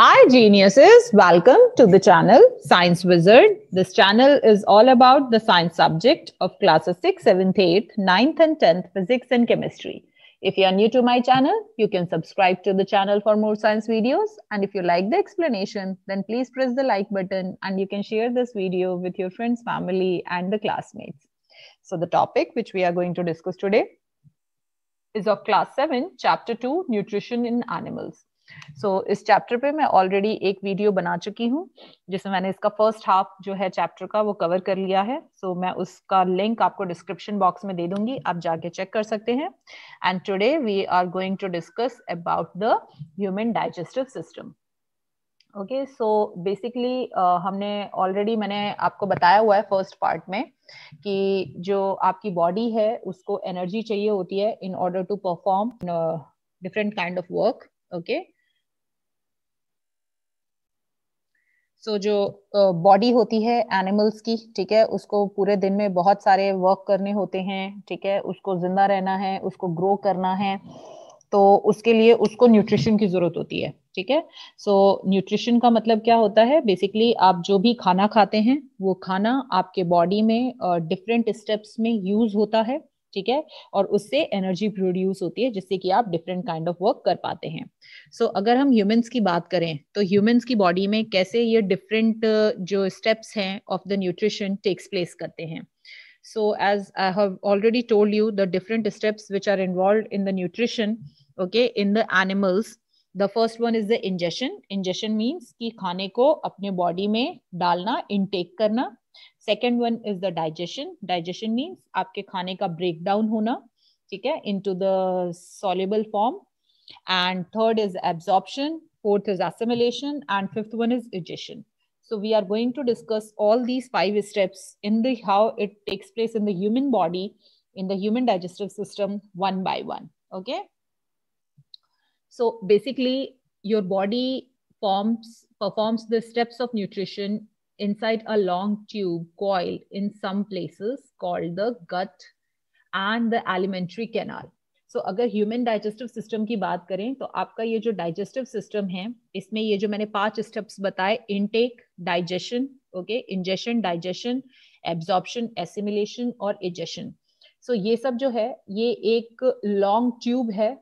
Hi, geniuses. Welcome to the channel Science Wizard. This channel is all about the science subject of classes 6, 7th, 8th, 9th, and 10th, physics and chemistry. If you are new to my channel, you can subscribe to the channel for more science videos. And if you like the explanation, then please press the like button and you can share this video with your friends, family, and the classmates. So the topic which we are going to discuss today is of class 7, chapter 2, nutrition in animals. So so, इस chapter पे मैं already एक video बना चुकी हूँ जिसमें मैंने इसका फर्स्ट हाफ जो है चैप्टर का वो कवर कर लिया है सो so, मैं उसका लिंक आपको डिस्क्रिप्शन बॉक्स में दे दूंगी आप जाके चेक कर सकते हैं and today we are going to discuss about the human digestive system okay so basically हमने ऑलरेडी मैंने आपको बताया हुआ है फर्स्ट पार्ट में कि जो आपकी बॉडी है उसको एनर्जी चाहिए होती है in order to perform different kind of work okay so so, जो बॉडी uh, होती है एनिमल्स की ठीक है उसको पूरे दिन में बहुत सारे वर्क करने होते हैं ठीक है उसको जिंदा रहना है उसको ग्रो करना है तो उसके लिए उसको न्यूट्रिशन की जरूरत होती है ठीक है सो न्यूट्रिशन का मतलब क्या होता है बेसिकली आप जो भी खाना खाते हैं वो खाना आपके बॉडी में डिफरेंट uh, स्टेप्स में यूज होता है ठीक है और उससे एनर्जी प्रोड्यूस होती है जिससे कि आप डिफरेंट काइंड ऑफ वर्क कर पाते हैं सो so, अगर हम ह्यूमंस की बात करें तो ह्यूमंस की बॉडी में कैसे ये डिफरेंट uh, जो स्टेप्स हैं of the nutrition takes place करते हैं so as I have already told you the different steps which are involve in the nutrition okay in the animals the first one is the ingestion ingestion means कि खाने को अपने body में डालना intake करना Second one is the digestion. Digestion means आपके खाने का ब्रेक डाउन होना ठीक है into the soluble form and third fourth is assimilation and fifth one is digestion so we are going to discuss all these five steps in the how it takes place in the human body in the human digestive system one by one okay so basically your body forms performs the steps of nutrition inside a long tube coiled in some places called the gut and the alimentary canal. So so, अगर human digestive system की बात करें तो आपका ये जो digestive system है इसमें ये जो मैंने पांच स्टेप्स बताए intake digestion okay ingestion digestion absorption assimilation और इजेशन सो ये सब जो है ये एक लॉन्ग ट्यूब है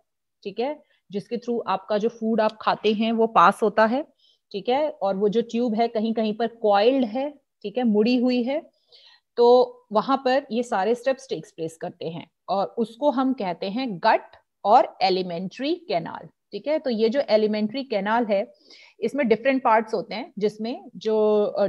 ठीक है जिसके थ्रू आपका जो फूड आप खाते हैं वो पास होता है ठीक है और वो जो ट्यूब है कहीं कहीं पर कॉइल्ड है ठीक है मुड़ी हुई है तो वहां पर ये सारे स्टेप्स टेक्स प्लेस करते हैं और उसको हम कहते हैं गट और एलिमेंट्री कैनाल ठीक है तो ये जो एलिमेंट्री कैनाल है इसमें डिफरेंट पार्ट्स होते हैं जिसमें जो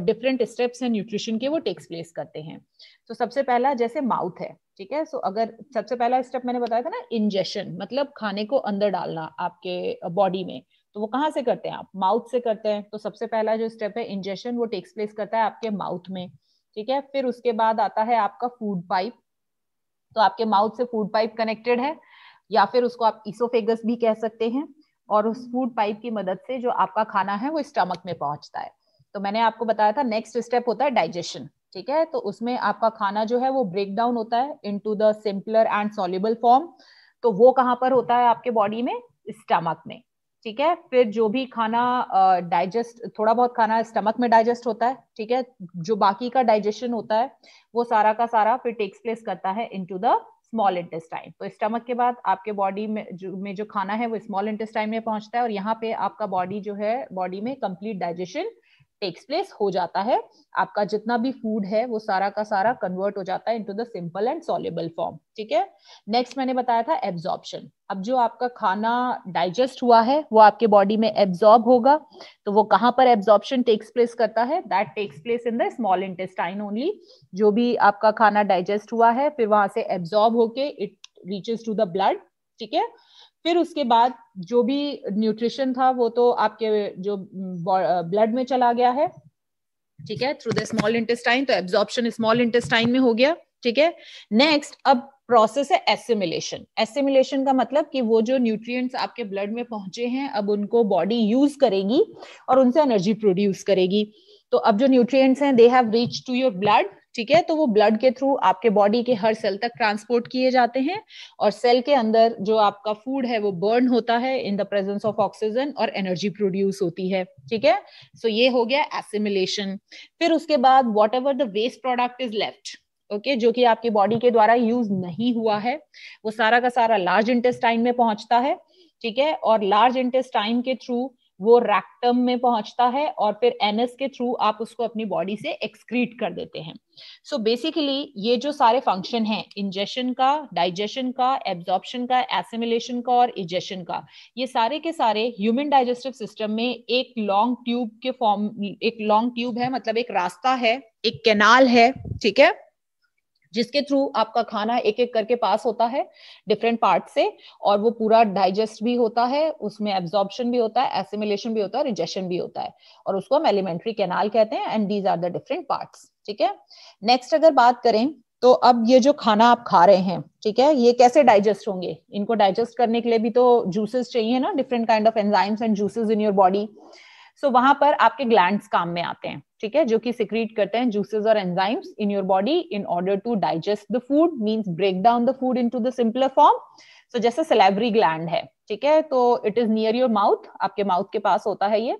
डिफरेंट स्टेप्स हैं न्यूट्रिशन के वो टेक्स प्लेस करते हैं तो सबसे पहला जैसे माउथ है ठीक है सो अगर सबसे पहला स्टेप मैंने बताया था ना इंजेशन मतलब खाने को अंदर डालना आपके बॉडी में तो वो कहाँ से करते हैं आप माउथ से करते हैं तो सबसे पहला जो स्टेप है इंजेशन वो टेक्स प्लेस करता है आपके माउथ में ठीक है फिर उसके बाद आता है आपका फूड पाइप तो आपके माउथ से फूड पाइप कनेक्टेड है या फिर उसको आप इसोफेगस भी कह सकते हैं और उस फूड पाइप की मदद से जो आपका खाना है वो स्टमक में पहुंचता है तो मैंने आपको बताया था नेक्स्ट स्टेप होता है डाइजेशन ठीक है तो उसमें आपका खाना जो है वो ब्रेक डाउन होता है into the simpler and soluble form तो वो कहाँ पर होता है आपके बॉडी में स्टमक में ठीक है फिर जो भी खाना डाइजेस्ट uh, थोड़ा बहुत खाना स्टमक में डाइजेस्ट होता है ठीक है जो बाकी का डाइजेशन होता है वो सारा का सारा फिर टेक्स प्लेस करता है टू द स्मॉल इंटेस्टाइन तो स्टमक के बाद आपके बॉडी में जो में जो खाना है वो स्मॉल इंटेस्टाइन में पहुंचता है और यहाँ पे आपका बॉडी जो है बॉडी में कंप्लीट डाइजेशन टेक्स प्लेस हो जाता है आपका जितना भी फूड है वो सारा का सारा कन्वर्ट हो जाता है into the simple and soluble form ठीक है नेक्स्ट मैंने बताया था एब्जॉर्प्शन अब जो आपका खाना डाइजेस्ट हुआ है वो आपके बॉडी में एब्जॉर्ब होगा तो वो कहाँ पर एब्जॉर्प्शन टेक्स प्लेस करता है that takes place in the small intestine only जो भी आपका खाना डाइजेस्ट हुआ है फिर वहां से एब्जॉर्ब होके it reaches to the blood ठीक है फिर उसके बाद जो भी न्यूट्रिशन था वो तो आपके जो ब्लड में चला गया है ठीक है थ्रू द स्मॉल इंटेस्टाइन तो एब्जॉर्प्शन स्मॉल इंटेस्टाइन में हो गया ठीक है नेक्स्ट अब प्रोसेस है एसिमिलेशन एसिमिलेशन का मतलब कि वो जो न्यूट्रिएंट्स आपके ब्लड में पहुंचे हैं अब उनको बॉडी यूज करेगी और उनसे एनर्जी प्रोड्यूस करेगी तो अब जो न्यूट्रिएंट्स हैं they have reach to your blood ठीक है तो वो ब्लड के थ्रू आपके बॉडी के हर सेल तक ट्रांसपोर्ट किए जाते हैं और सेल के अंदर जो आपका फूड है वो बर्न होता है in the presence of oxygen और एनर्जी प्रोड्यूस होती है ठीक है सो ये हो गया एसिमिलेशन फिर उसके बाद whatever the waste product is left okay okay, जो कि आपकी बॉडी के द्वारा यूज नहीं हुआ है वो सारा का सारा लार्ज इंटेस्टाइन में पहुंचता है ठीक है और लार्ज इंटेस्टाइन के थ्रू वो रैक्टम में पहुंचता है और फिर एनएस के थ्रू आप उसको अपनी बॉडी से एक्सक्रीट कर देते हैं सो so बेसिकली ये जो सारे फंक्शन हैं इंजेशन का डाइजेशन का एब्जॉर्प्शन का एसिमिलेशन का और इजेशन का ये सारे के सारे ह्यूमन डाइजेस्टिव सिस्टम में एक लॉन्ग ट्यूब के फॉर्म एक लॉन्ग ट्यूब है मतलब एक रास्ता है एक कैनाल है ठीक है जिसके थ्रू आपका खाना एक एक करके पास होता है डिफरेंट पार्ट से और वो पूरा डाइजेस्ट भी होता है उसमें एब्जॉर्प्शन भी होता है एसिमिलेशन भी होता है रिजेशन भी होता है और उसको हम एलिमेंट्री कैनाल कहते हैं and these are the different part ठीक है नेक्स्ट अगर बात करें तो अब ये जो खाना आप खा रहे हैं ठीक है ये कैसे डाइजेस्ट होंगे इनको डाइजेस्ट करने के लिए भी तो जूसेस चाहिए ना different kind of enzymes and juices in your body so so, वहां पर आपके ग्लैंड काम में आते हैं ठीक है जो कि सिक्रीट करते हैं जूसेस और enzymes in your body in order to digest the food means break down the food to the simpler form so जैसे सेलेवरी ग्लैंड है ठीक है तो it is near your mouth आपके माउथ के पास होता है ये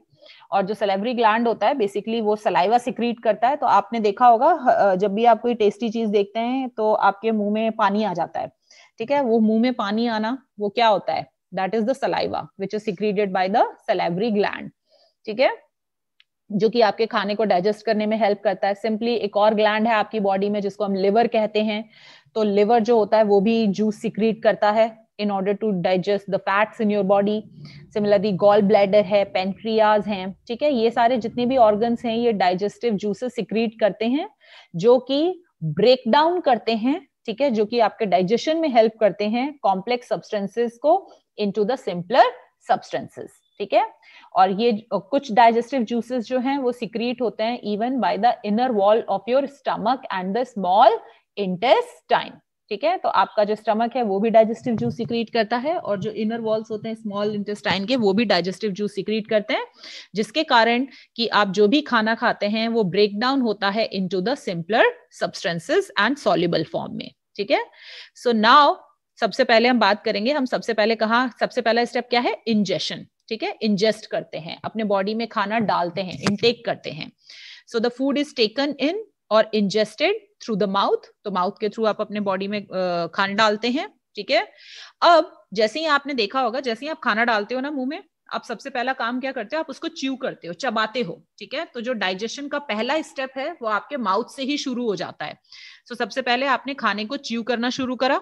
और जो सेलेवरी ग्लैंड होता है बेसिकली वो सलाइवा सिक्रीट करता है तो आपने देखा होगा जब भी आप कोई टेस्टी चीज देखते हैं तो आपके मुंह में पानी आ जाता है ठीक है वो मुंह में पानी आना वो क्या होता है that is the saliva which is secreted by the salivary gland ठीक है जो कि आपके खाने को डाइजेस्ट करने में हेल्प करता है सिंपली एक और ग्लैंड है आपकी बॉडी में जिसको हम लिवर कहते हैं तो लिवर जो होता है वो भी जूस सिक्रीट करता है in order to digest the fats in your body similarly gall bladder है पेंट्रियाज हैं ठीक है ये सारे जितने भी ऑर्गन्स हैं ये डाइजेस्टिव जूसेस सिक्रीट करते हैं जो कि ब्रेक डाउन करते हैं ठीक है जो कि आपके डाइजेशन में हेल्प करते हैं कॉम्प्लेक्स सब्सटेंसेस को इनटू द सिंपलर सब्सटेंसेस ठीक है और ये कुछ डाइजेस्टिव जूसेस जो हैं वो सिक्रीट होते हैं even by the inner wall of your stomach and the small intestine ठीक है तो आपका जो स्टमक है वो भी डाइजेस्टिव जूस सिक्रीट करता है और जो इनर वॉल्स होते हैं स्मॉल इंटेस्टाइन के वो भी डाइजेस्टिव जूस सिक्रीट करते हैं जिसके कारण कि आप जो भी खाना खाते हैं वो ब्रेक डाउन होता है into the simpler substances and soluble form में ठीक है सो नाउ सबसे पहले हम बात करेंगे हम सबसे पहले कहा सबसे पहला स्टेप क्या है इंजेशन ठीक है इंजेस्ट करते हैं अपने बॉडी में खाना डालते हैं इनटेक करते हैं so the food is taken in और इंजेस्टेड थ्रू द माउथ तो माउथ के थ्रू आप अपने बॉडी में खाना डालते हैं ठीक है अब जैसे ही आपने देखा होगा जैसे ही आप खाना डालते हो ना मुंह में आप सबसे पहला काम क्या करते हो आप उसको च्यू करते हो चबाते हो ठीक है तो जो डाइजेशन का पहला स्टेप है वो आपके माउथ से ही शुरू हो जाता है सो so, सबसे पहले आपने खाने को च्यू करना शुरू करा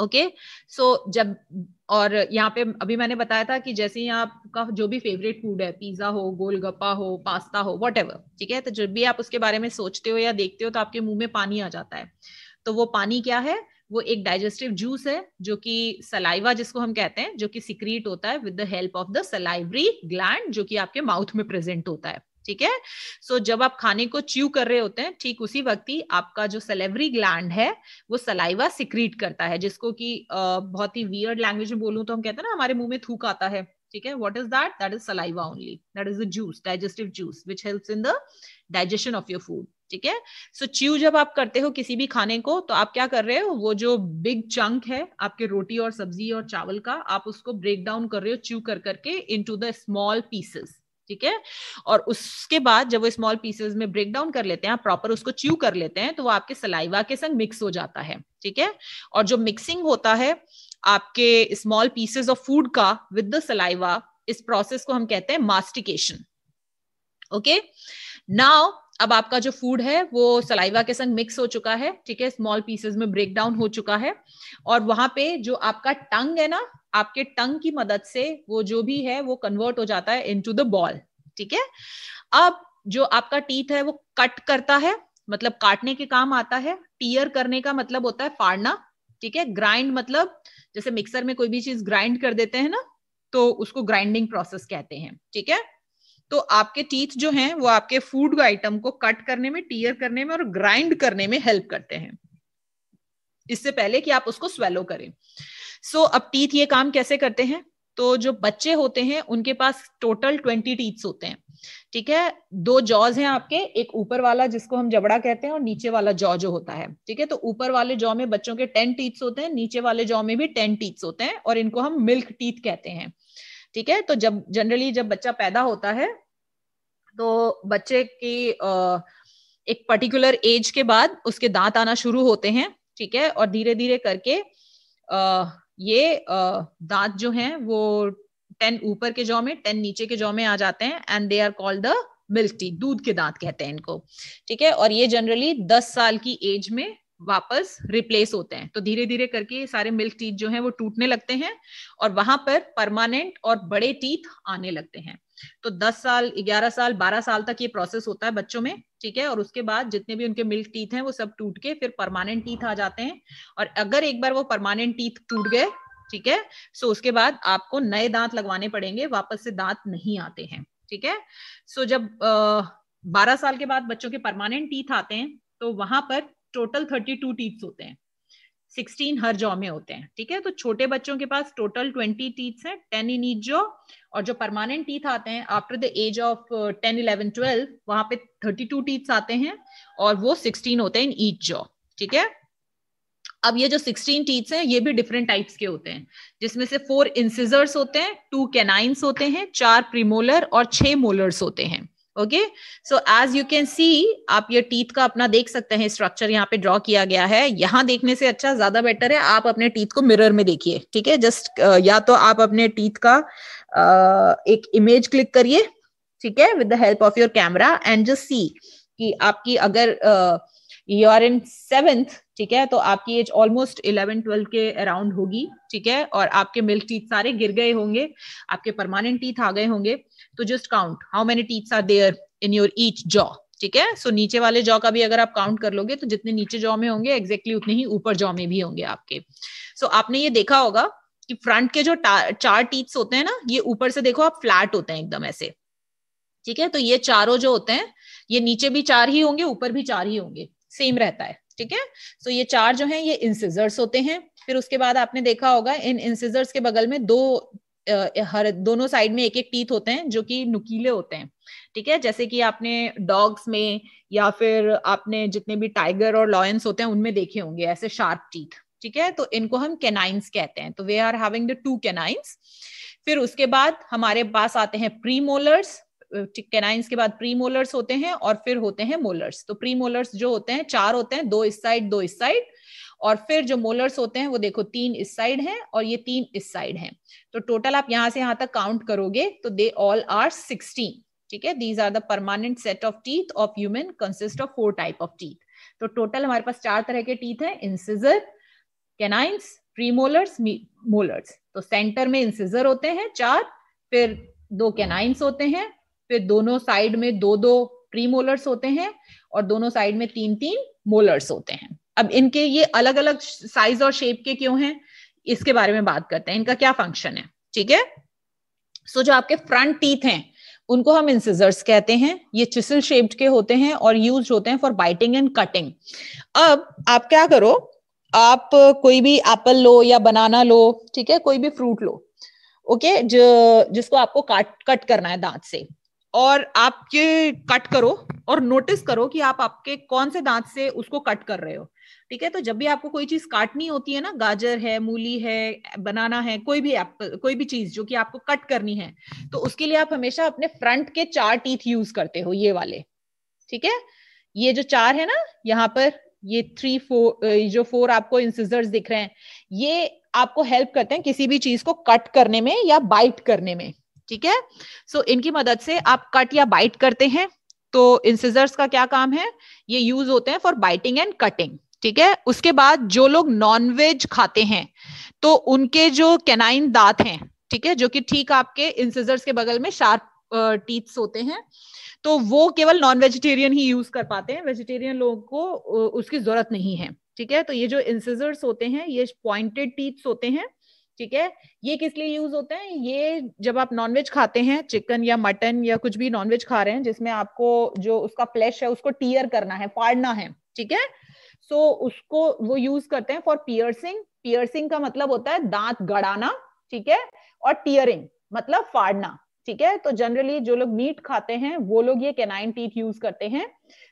ओके okay? सो so, जब और यहाँ पे अभी मैंने बताया था कि जैसे ही आपका जो भी फेवरेट फूड है पिज्जा हो गोलगप्पा हो पास्ता हो वट ठीक है तो जब भी आप उसके बारे में सोचते हो या देखते हो तो आपके मुंह में पानी आ जाता है तो वो पानी क्या है वो एक डाइजेस्टिव जूस है जो कि सलाइवा जिसको हम कहते हैं जो कि सिक्रीट होता है with the help of the salivary gland जो कि आपके माउथ में प्रेजेंट होता है ठीक है सो जब आप खाने को च्यू कर रहे होते हैं ठीक उसी वक्त ही आपका जो सेलेवरी ग्लैंड है वो सलाइवा सिक्रीट करता है जिसको कि बहुत ही वियर्ड लैंग्वेज में बोलूं तो हम कहते हैं ना हमारे मुंह में थूक आता है ठीक है what is that that is saliva only that is a juice digestive juice which helps in the digestion of your food ठीक है सो च्यू जब आप करते हो किसी भी खाने को तो आप क्या कर रहे हो वो जो बिग चंक है आपके रोटी और सब्जी और चावल का आप उसको ब्रेक डाउन कर रहे हो च्यू कर करके इनटू द स्मॉल पीसेस ठीक है और उसके बाद जब वो स्मॉल पीसेस में ब्रेक डाउन कर लेते हैं प्रॉपर उसको च्यू कर लेते हैं तो वो आपके सलाइवा के संग मिक्स हो जाता है ठीक है और जो मिक्सिंग होता है आपके स्मॉल पीसेस ऑफ फूड का विद द सलाइवा इस प्रोसेस को हम कहते हैं मास्टिकेशन ओके नाउ अब आपका जो फूड है वो सलाइवा के संग मिक्स हो चुका है ठीक है स्मॉल पीसेस में ब्रेक डाउन हो चुका है और वहां पे जो आपका टंग है ना आपके टंग की मदद से वो जो भी है वो कन्वर्ट हो जाता है इनटू द बॉल ठीक है अब जो आपका टीथ है वो कट करता है मतलब काटने के काम आता है टीयर करने का मतलब होता है फाड़ना ठीक है ग्राइंड मतलब जैसे मिक्सर में कोई भी चीज ग्राइंड कर देते हैं ना तो उसको ग्राइंडिंग प्रोसेस कहते हैं ठीक है तो आपके टीथ जो हैं वो आपके फूड आइटम को कट करने में टीयर करने में और ग्राइंड करने में हेल्प करते हैं इससे पहले कि आप उसको स्वेलो करें सो so, अब टीथ ये काम कैसे करते हैं तो जो बच्चे होते हैं उनके पास टोटल ट्वेंटी टीथ होते हैं ठीक है दो जॉज हैं आपके एक ऊपर वाला जिसको हम जबड़ा कहते हैं और नीचे वाला जॉ जो होता है ठीक है तो ऊपर वाले जॉ में बच्चों के टेन टीथ्स होते हैं नीचे वाले जॉ में भी टेन टीथ्स होते हैं और इनको हम मिल्क टीथ कहते हैं ठीक है तो जब जनरली जब बच्चा पैदा होता है तो बच्चे की एक पर्टिकुलर एज के बाद उसके दांत आना शुरू होते हैं ठीक है और धीरे धीरे करके अः ये दांत जो हैं वो टेन ऊपर के जॉ में टेन नीचे के जॉ में आ जाते हैं and they are called the milk teeth दूध के दांत कहते हैं इनको ठीक है और ये जनरली दस साल की एज में वापस रिप्लेस होते हैं तो धीरे धीरे करके ये सारे मिल्क टीथ जो हैं वो टूटने लगते हैं और वहां पर परमानेंट और बड़े टीथ आने लगते हैं तो 10 साल 11 साल 12 साल तक ये प्रोसेस होता है बच्चों में ठीक है और उसके बाद जितने भी उनके मिल्क टीथ हैं वो सब टूट के फिर परमानेंट टीथ आ जाते हैं और अगर एक बार वो परमानेंट टीथ टूट गए ठीक है सो उसके बाद आपको नए दांत लगवाने पड़ेंगे वापस से दांत नहीं आते हैं ठीक है सो जब बारह साल के बाद बच्चों के परमानेंट टीथ आते हैं तो वहां पर टोटल थर्टी टू टीथ होते हैं सिक्सटीन हर जॉ में होते हैं ठीक है तो छोटे बच्चों के पास total twenty teeths ten in each jaw जॉ और जो परमानेंट टीथ आते हैं after the age of ten eleven twelve वहां पे थर्टी टू टीथ आते हैं और वो सिक्सटीन होते हैं इन ईच जॉ ठीक है अब ये जो सिक्सटीन टीथ्स हैं ये भी डिफरेंट टाइप्स के होते हैं जिसमें से फोर इंसिजर्स होते हैं टू कैनाइंस होते हैं चार प्रीमोलर और छह मोलर्स होते हैं okay so as you can see आप ये टीथ का अपना देख सकते हैं स्ट्रक्चर यहाँ पे ड्रॉ किया गया है यहाँ देखने से अच्छा ज्यादा बेटर है आप अपने टीथ को मिरर में देखिए ठीक है जस्ट या तो आप अपने टीथ का uh, एक इमेज क्लिक करिए ठीक है with the help of your camera and just see कि आपकी अगर uh, यूर इन सेवेंथ ठीक है तो आपकी एज ऑलमोस्ट इलेवन ट्वेल्व के अराउंड होगी ठीक है और आपके मिल्क टीथ सारे गिर गए होंगे आपके परमानेंट टीथ आ गए होंगे तो just count how many teeths are there in your each jaw ठीक है सो नीचे वाले जॉ का भी अगर आप काउंट कर लोगे तो जितने नीचे जॉ में होंगे एग्जैक्टली exactly उतने ही ऊपर जॉ में भी होंगे आपके सो so, आपने ये देखा होगा कि फ्रंट के जो चार टीथ्स होते हैं ना ये ऊपर से देखो आप फ्लैट होते हैं एकदम ऐसे ठीक है तो ये चारों जो होते हैं ये नीचे भी चार ही होंगे ऊपर भी चार ही होंगे सेम रहता है ठीक है सो ये चार जो है ये इंसिजर्स होते हैं फिर उसके बाद आपने देखा होगा इन इंसिजर्स के बगल में दो हर दोनों साइड में एक एक टीथ होते हैं जो कि नुकीले होते हैं ठीक है जैसे कि आपने डॉग्स में या फिर आपने जितने भी टाइगर और लॉयंस होते हैं उनमें देखे होंगे ऐसे शार्प टीथ ठीक है तो इनको हम केनाइंस कहते हैं तो they are having the two canines फिर उसके बाद हमारे पास आते हैं प्री मोलर्स कैनाइंस के बाद प्री मोलर्स होते हैं और फिर होते हैं मोलर्स तो प्री मोलर्स जो होते हैं चार होते हैं दो इस साइड दो इस साइड और फिर जो मोलर्स होते हैं वो देखो तीन इस साइड हैं और ये तीन इस साइड हैं तो टोटल आप यहां से यहां तक काउंट करोगे तो दे ऑल आर सिक्सटीन ठीक है these are the permanent set of teeth of human consist of four type of teeth तो टोटल हमारे पास चार तरह के टीथ हैं incisor canines premolars molars तो सेंटर में इंसिजर होते हैं चार फिर दो कैनाइंस होते हैं फिर दोनों साइड में दो दो प्री मोलर्स होते हैं और दोनों साइड में तीन तीन मोलर्स होते हैं अब इनके ये अलग अलग साइज और शेप के क्यों हैं इसके बारे में बात करते हैं इनका क्या फंक्शन है ठीक है सो जो आपके फ्रंट टीथ हैं उनको हम इंसिजर्स कहते हैं ये चिसल शेप्ड के होते हैं और यूज होते हैं फॉर बाइटिंग एंड कटिंग अब आप क्या करो आप कोई भी एप्पल लो या बनाना लो ठीक है कोई भी फ्रूट लो ओके okay? जो जिसको आपको काट कट करना है दांत से और आपके कट करो और नोटिस करो कि आप आपके कौन से दांत से उसको कट कर रहे हो ठीक है तो जब भी आपको कोई चीज काटनी होती है ना गाजर है मूली है बनाना है कोई भी आप कोई भी चीज जो कि आपको कट करनी है तो उसके लिए आप हमेशा अपने फ्रंट के चार टीथ यूज करते हो ये वाले ठीक है ये जो चार है ना यहाँ पर ये थ्री फोर जो फोर आपको इंसिजर्स दिख रहे हैं ये आपको हेल्प करते हैं किसी भी चीज को कट करने में या बाइट करने में ठीक है सो so, इनकी मदद से आप कट या बाइट करते हैं तो इंसिजर्स का क्या काम है ये यूज होते हैं फॉर बाइटिंग एंड कटिंग ठीक है उसके बाद जो लोग नॉनवेज खाते हैं तो उनके जो कैनाइन दांत हैं ठीक है जो कि ठीक आपके इंसिजर्स के बगल में शार्प टीथ होते हैं तो वो केवल नॉन वेजिटेरियन ही यूज कर पाते हैं वेजिटेरियन लोगों को उसकी जरूरत नहीं है ठीक है तो ये जो इंसिजर्स होते हैं ये पॉइंटेड टीथ्स होते हैं ठीक है ये किस लिए यूज होते हैं ये जब आप नॉनवेज खाते हैं चिकन या मटन या कुछ भी नॉनवेज खा रहे हैं जिसमें आपको जो उसका फ्लैश है उसको टीयर करना है फाड़ना है ठीक है सो so, उसको वो यूज करते हैं फॉर पियर्सिंग पियर्सिंग का मतलब होता है दांत गड़ाना ठीक है और टीयरिंग मतलब फाड़ना ठीक है तो जनरली जो लोग मीट खाते हैं वो लोग ये केनाइन टीथ यूज करते हैं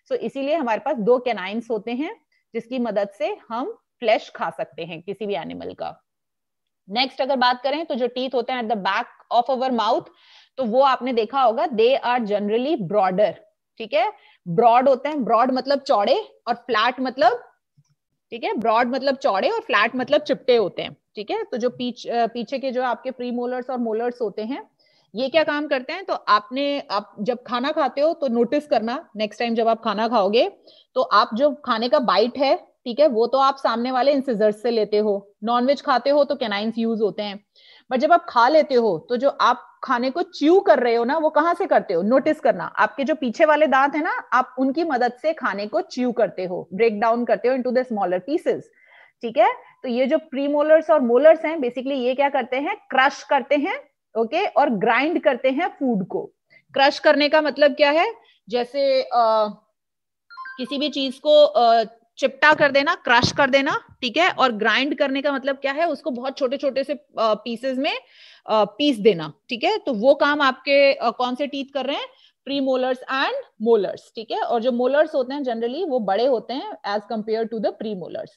सो so, इसीलिए हमारे पास दो कैनाइन होते हैं जिसकी मदद से हम फ्लैश खा सकते हैं किसी भी एनिमल का नेक्स्ट अगर बात करें तो जो टीथ होते हैं at the back of our mouth तो वो आपने देखा होगा दे आर जनरली ब्रॉडर ठीक है ब्रॉड होते हैं ब्रॉड मतलब चौड़े और फ्लैट मतलब ठीक है ब्रॉड मतलब चौड़े और फ्लैट मतलब चिपटे होते हैं ठीक है तो जो पीछ, पीछे के जो आपके प्री मोलर्स और मोलर्स होते हैं ये क्या काम करते हैं तो आपने आप जब खाना खाते हो तो नोटिस करना नेक्स्ट टाइम जब आप खाना खाओगे तो आप जो खाने का बाइट है ठीक है वो तो आप सामने वाले इंसिजर्स से लेते हो नॉनवेज खाते हो तो कैनाइंस यूज होते हैं बट जब आप खा लेते हो तो जो आप खाने को च्यू कर रहे हो ना वो कहाँ से करते हो नोटिस करना आपके जो पीछे वाले दांत है ना आप उनकी मदद से खाने को च्यू करते हो ब्रेक डाउन करते हो इनटू द स्मॉलर पीसेस ठीक है तो ये जो प्रीमोलर्स और मोलर्स हैं बेसिकली ये क्या करते हैं क्रश करते हैं ओके okay? और ग्राइंड करते हैं फूड को क्रश करने का मतलब क्या है जैसे आ, किसी भी चीज को आ, चिपटा कर देना क्रश कर देना ठीक है और ग्राइंड करने का मतलब क्या है उसको बहुत छोटे छोटे से पीसेस में पीस देना ठीक है तो वो काम आपके कौन से टीथ कर रहे हैं प्री मोलर्स एंड मोलर्स ठीक है और जो मोलर्स होते हैं जनरली वो बड़े होते हैं as compare to the premolars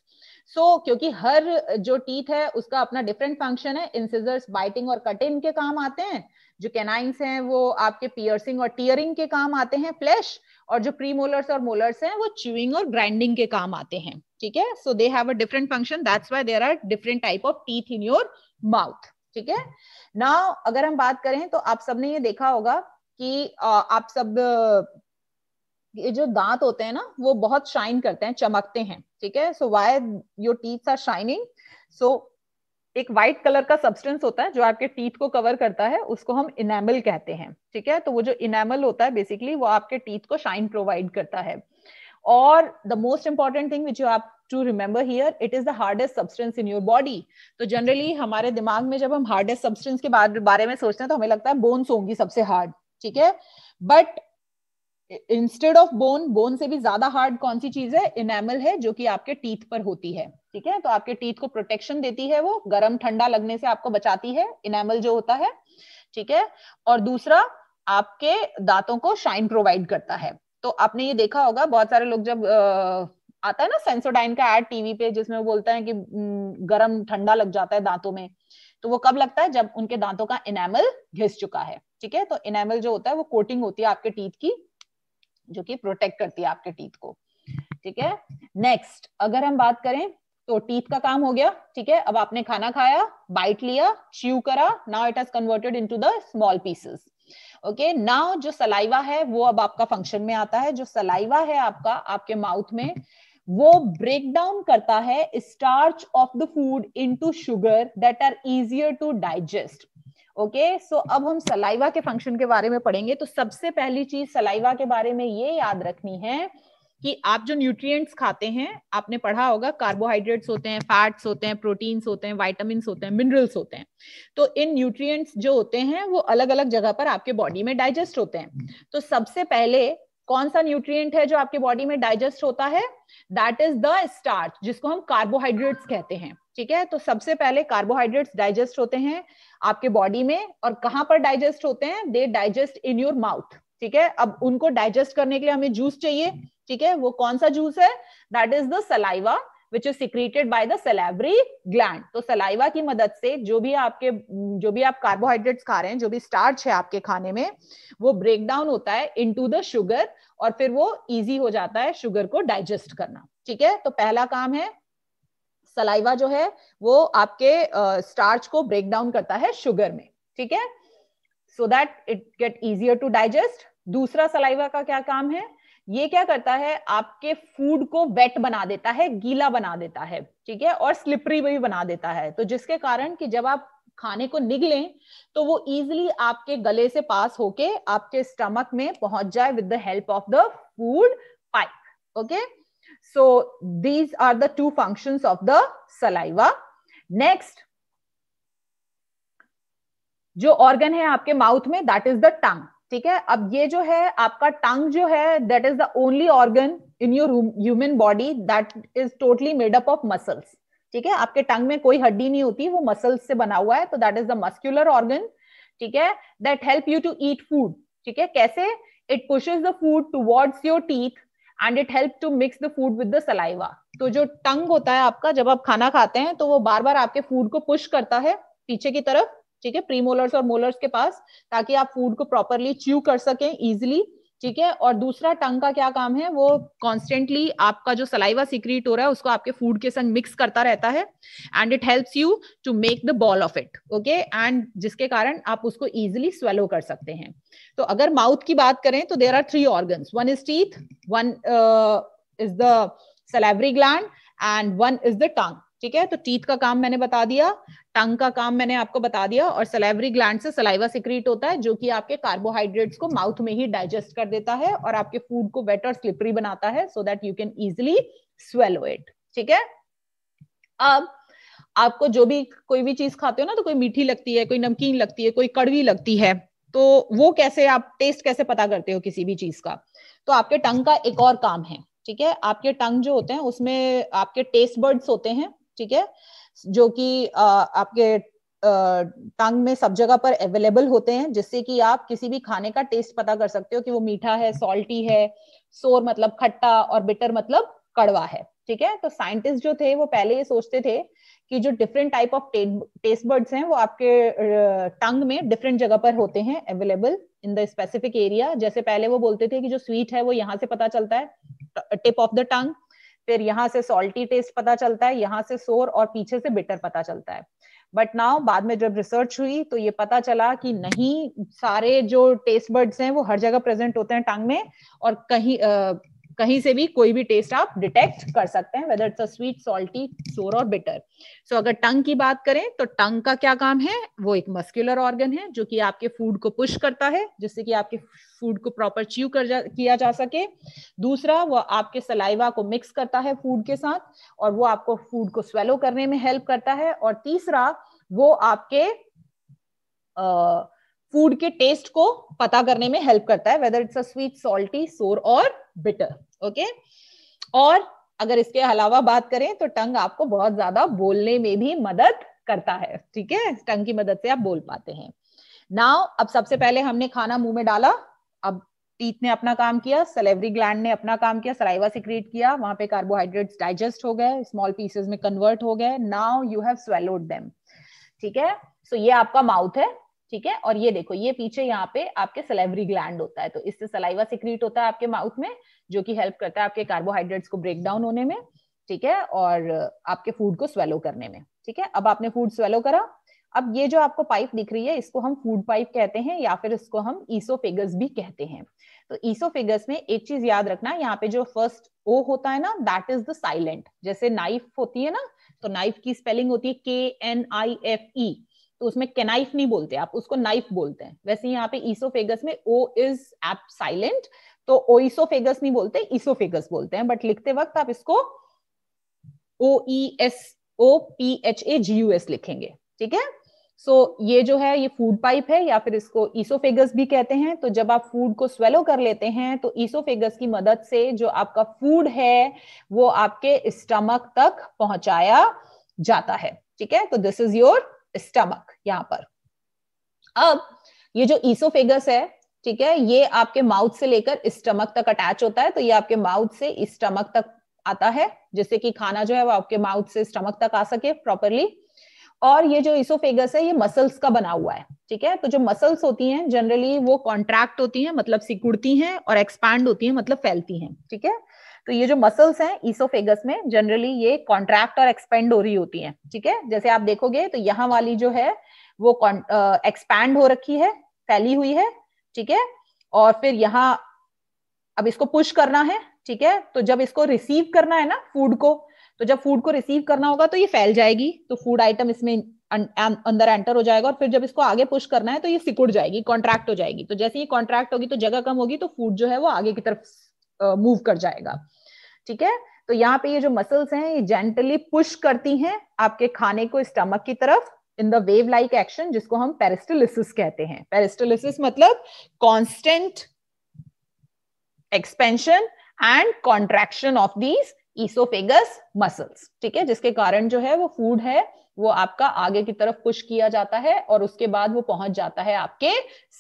so क्योंकि हर जो टीथ है उसका अपना डिफरेंट फंक्शन है इनसेजर्स बाइटिंग और कटिंग के काम आते हैं जो कैनाइंस हैं वो आपके पियर्सिंग और टीयरिंग के काम आते हैं फ्लैश और जो प्री मोलर्स और मोलर्स हैं वो च्यूइंग और ग्राइंडिंग के काम आते हैं ठीक है so they have a different function that's why there are different type of teeth in your mouth ठीक है ना अगर हम बात करें तो आप सबने ये देखा होगा कि आप सब ये जो दांत होते हैं ना वो बहुत शाइन करते हैं चमकते हैं ठीक है so why your teeth are shining so एक व्हाइट कलर का सब्सटेंस होता है जो आपके टीथ को कवर करता है उसको हम इनेमल कहते हैं ठीक है तो वो जो इनेमल होता है बेसिकली वो आपके टीथ को शाइन प्रोवाइड करता है और the most important thing which you आप to remember here it is the hardest substance in your body तो जनरली हमारे दिमाग में जब हम हार्डेस्ट सब्सटेंस के बारे में सोचते हैं तो हमें लगता है बोन्स होंगी सबसे हार्ड ठीक है but instead of bone bone से भी ज्यादा हार्ड कौन सी चीज है इनेमल है जो कि आपके टीथ पर होती है ठीक है तो आपके टीथ को प्रोटेक्शन देती है वो गर्म ठंडा लगने से आपको बचाती है इनेमल जो होता है ठीक है और दूसरा आपके दांतों को शाइन प्रोवाइड करता है तो आपने ये देखा होगा बहुत सारे लोग जब आता है ना सेंसोडाइन का एड टीवी पे जिसमें वो बोलते हैं कि गर्म ठंडा लग जाता है दांतों में तो वो कब लगता है जब उनके दांतों का इनेमल घिस चुका है ठीक है तो इनेमल जो होता है वो कोटिंग होती है आपके टीथ की जो कि प्रोटेक्ट करती है आपके टीथ को ठीक है नेक्स्ट अगर हम बात करें तो टीथ का काम हो गया ठीक है अब आपने खाना खाया बाइट लिया च्यू करा now it has converted into the small pieces okay now जो सलाइवा है वो अब आपका फंक्शन में आता है जो सलाइवा है आपका आपके माउथ में वो ब्रेक डाउन करता है starch of the food into sugar that are easier to digest okay okay, so so अब हम सलाइवा के फंक्शन के बारे में पढ़ेंगे तो सबसे पहली चीज सलाइवा के बारे में ये याद रखनी है कि आप जो न्यूट्रिएंट्स खाते हैं आपने पढ़ा होगा कार्बोहाइड्रेट्स होते हैं फैट्स होते हैं प्रोटीन्स होते हैं वाइटामिन होते हैं मिनरल्स होते हैं तो इन न्यूट्रिएंट्स जो होते हैं वो अलग अलग जगह पर आपके बॉडी में डाइजेस्ट होते हैं तो सबसे पहले कौन सा न्यूट्रिएंट है जो आपके बॉडी में डाइजेस्ट होता है दैट इज द स्टार्च जिसको हम कार्बोहाइड्रेट्स कहते हैं ठीक है तो सबसे पहले कार्बोहाइड्रेट्स डाइजेस्ट होते हैं आपके बॉडी में और कहां पर डाइजेस्ट होते हैं they digest in your mouth ठीक है अब उनको डाइजेस्ट करने के लिए हमें जूस चाहिए ठीक है वो कौन सा जूस है that is the saliva which is secreted by the salivary gland तो सलाइवा की मदद से जो भी आपके जो भी आप कार्बोहाइड्रेट्स खा रहे हैं जो भी स्टार्च है आपके खाने में वो ब्रेक डाउन होता है इनटू द शुगर और फिर वो इजी हो जाता है शुगर को डाइजेस्ट करना ठीक है तो पहला काम है सलाइवा जो है वो आपके स्टार्च को ब्रेक डाउन करता है शुगर में ठीक है so that it get easier to digest दूसरा सलाइवा का क्या काम है ये क्या करता है आपके फूड को वेट बना देता है गीला बना देता है ठीक है और स्लिपरी भी बना देता है तो जिसके कारण कि जब आप खाने को निगले तो वो इजिली आपके गले से पास होके आपके स्टमक में पहुंच जाए with the help of the food pipe okay So these are the two functions of the saliva. Next, जो organ है आपके mouth में that is the tongue. ठीक है अब ये जो है आपका टंग जो है that is the only organ in your human body that is totally made up of muscles ठीक है आपके टंग में कोई हड्डी नहीं होती वो मसल्स से बना हुआ है तो that is the muscular organ ठीक है that help you to eat food ठीक है कैसे it pushes the food towards your teeth and it help to mix the food with the saliva तो जो टंग होता है आपका जब आप खाना खाते हैं तो वो बार बार आपके फूड को पुश करता है पीछे की तरफ ठीक है प्री मोलर्स और मोलर्स के पास ताकि आप फूड को प्रॉपरली च्यू कर सकें इजिली ठीक है और दूसरा टंग का क्या काम है वो कॉन्स्टेंटली आपका जो सलाइवा सिक्रीट हो रहा है उसको आपके फूड के संग मिक्स करता रहता है and it helps you to make the ball of it okay and जिसके कारण आप उसको इजिली स्वेलो कर सकते हैं तो अगर माउथ की बात करें तो there are three organ one is teeth one is the salivary gland and one is the tongue ठीक है तो टीथ का काम मैंने बता दिया टंग का काम मैंने आपको बता दिया और सलाइवरी ग्लैंड से सलाइवा सिक्रीट होता है जो कि आपके कार्बोहाइड्रेट्स को माउथ में ही डाइजेस्ट कर देता है और आपके फूड को वेट और स्लिपरी बनाता है so that you can easily swallow it ठीक है अब आपको जो भी कोई भी चीज खाते हो ना तो कोई मीठी लगती है कोई नमकीन लगती है कोई कड़वी लगती है तो वो कैसे आप टेस्ट कैसे पता करते हो किसी भी चीज का तो आपके टंग का एक और काम है ठीक है आपके टंग जो होते हैं उसमें आपके टेस्ट बर्ड्स होते हैं ठीक है जो कि आपके टंग में सब जगह पर अवेलेबल होते हैं जिससे कि आप किसी भी खाने का टेस्ट पता कर सकते हो कि वो मीठा है सॉल्टी है सोर मतलब खट्टा और बिटर मतलब कड़वा है ठीक है तो साइंटिस्ट जो थे वो पहले ये सोचते थे कि जो different type of taste buds हैं वो आपके टंग में डिफरेंट जगह पर होते हैं available in the specific area जैसे पहले वो बोलते थे कि जो स्वीट है वो यहाँ से पता चलता है टिप ऑफ द टंग फिर यहाँ से सॉल्टी टेस्ट पता चलता है यहाँ से सोर और पीछे से बिटर पता चलता है बट नाउ बाद में जब रिसर्च हुई तो ये पता चला कि नहीं सारे जो टेस्ट बर्ड्स हैं वो हर जगह प्रेजेंट होते हैं टांग में और कहीं कहीं से भी कोई भी टेस्ट आप डिटेक्ट कर सकते हैं whether it's a sweet salty sour और बिटर सो अगर टंग की बात करें तो टंग का क्या काम है वो एक मस्क्यूलर ऑर्गन है जो कि आपके फूड को पुश करता है जिससे कि आपके फूड को प्रॉपर च्यू कर जा, किया जा सके दूसरा वो आपके सलाइवा को मिक्स करता है फूड के साथ और वो आपको फूड को स्वेलो करने में हेल्प करता है और तीसरा वो आपके फूड के टेस्ट को पता करने में हेल्प करता है whether it's a sweet salty sour और बिटर ओके और अगर इसके अलावा बात करें तो टंग आपको बहुत ज्यादा बोलने में भी मदद करता है ठीक है टंग की मदद से आप बोल पाते हैं नाउ अब सबसे पहले हमने खाना मुंह में डाला अब टीथ ने अपना काम किया सलेवरी ग्लैंड ने अपना काम किया सलाइवा सिक्रेट किया वहां पे कार्बोहाइड्रेट्स डाइजेस्ट हो गए स्मॉल पीसेस में कन्वर्ट हो गए now you have swallowed them ठीक है सो so, ये आपका माउथ है ठीक है और ये देखो ये पीछे यहाँ पे आपके सलाइवरी ग्लैंड होता है तो इससे सलाइवा सिक्रीट होता है आपके माउथ में जो कि हेल्प करता है आपके कार्बोहाइड्रेट्स को ब्रेक डाउन होने में ठीक है और आपके फूड को स्वेलो करने में ठीक है अब आपने फूड स्वेलो करा अब ये जो आपको पाइप दिख रही है इसको हम फूड पाइप कहते हैं या फिर इसको हम ईसोफेगस भी कहते हैं तो ईसोफेगस में एक चीज याद रखना यहाँ पे जो फर्स्ट ओ होता है ना दैट इज द साइलेंट जैसे नाइफ होती है ना तो नाइफ की स्पेलिंग होती है के एन आई एफ ई तो उसमें केनाइफ नहीं बोलते आप उसको नाइफ बोलते हैं वैसे यहाँ पे ईसोफेगस में ओ इज एप साइलेंट तो ओइसोफेगस नहीं बोलते ईसोफेगस बोलते हैं बट लिखते वक्त आप इसको O E S O P H A G U S लिखेंगे ठीक है सो so, ये जो है ये फूड पाइप है या फिर इसको ईसोफेगस भी कहते हैं तो जब आप फूड को स्वेलो कर लेते हैं तो ईसोफेगस की मदद से जो आपका फूड है वो आपके स्टमक तक पहुंचाया जाता है ठीक है तो दिस इज योर स्टमक यहाँ पर अब ये जो ईसोफेगस है ठीक है ये आपके माउथ से लेकर स्टमक तक अटैच होता है तो ये आपके माउथ से स्टमक तक आता है जिससे कि खाना जो है वो आपके माउथ से स्टमक तक आ सके प्रॉपरली और ये जो इसोफेगस है ये मसल्स का बना हुआ है ठीक है तो जो मसल्स होती हैं जनरली वो कॉन्ट्रैक्ट होती हैं मतलब सिकुड़ती हैं और एक्सपैंड होती हैं मतलब फैलती हैं ठीक है तो ये जो मसल्स हैं ईसोफेगस में जनरली ये कॉन्ट्रैक्ट और एक्सपेंड हो रही होती हैं ठीक है जैसे आप देखोगे तो यहाँ वाली जो है वो एक्सपैंड हो रखी है फैली हुई है ठीक है और फिर यहाँ अब इसको पुश करना है ठीक है तो जब इसको रिसीव करना है ना फूड को तो जब फूड को रिसीव करना होगा तो ये फैल जाएगी तो फूड आइटम इसमें अं, अं, अंदर एंटर हो जाएगा और फिर जब इसको आगे पुश करना है तो ये सिकुड़ जाएगी कॉन्ट्रैक्ट हो जाएगी तो जैसे ये कॉन्ट्रैक्ट होगी तो जगह कम होगी तो फूड जो है वो आगे की तरफ मूव कर जाएगा ठीक है तो यहाँ पे ये जो मसल्स हैं ये जेंटली पुश करती हैं आपके खाने को स्टमक की तरफ in the wave like action जिसको हम पेरिस्टोलिसिस कहते हैं पेरिस्टोलिसिस मतलब constant expansion and contraction of these oesophagus muscles ठीक है जिसके कारण जो है वो फूड है वो आपका आगे की तरफ पुश किया जाता है और उसके बाद वो पहुंच जाता है आपके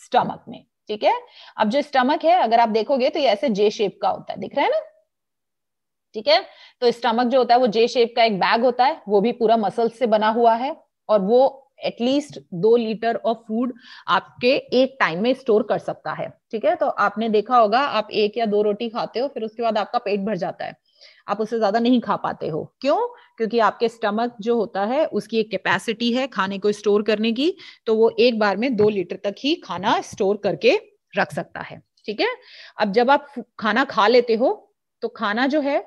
स्टमक में ठीक है अब जो स्टमक है अगर आप देखोगे तो ये ऐसे जे शेप का होता है दिख रहा है ना ठीक है तो स्टमक जो होता है वो जे शेप का एक बैग होता है वो भी पूरा मसल से बना हुआ है और वो एटलीस्ट दो लीटर ऑफ फूड आपके एक टाइम में स्टोर कर सकता है ठीक है तो आपने देखा होगा आप एक या दो रोटी खाते हो फिर उसके बाद आपका पेट भर जाता है आप उससे ज्यादा नहीं खा पाते हो क्यों क्योंकि आपके स्टमक जो होता है उसकी एक कैपेसिटी है खाने को स्टोर करने की तो वो एक बार में दो लीटर तक ही खाना स्टोर करके रख सकता है ठीक है अब जब आप खाना खा लेते हो तो खाना जो है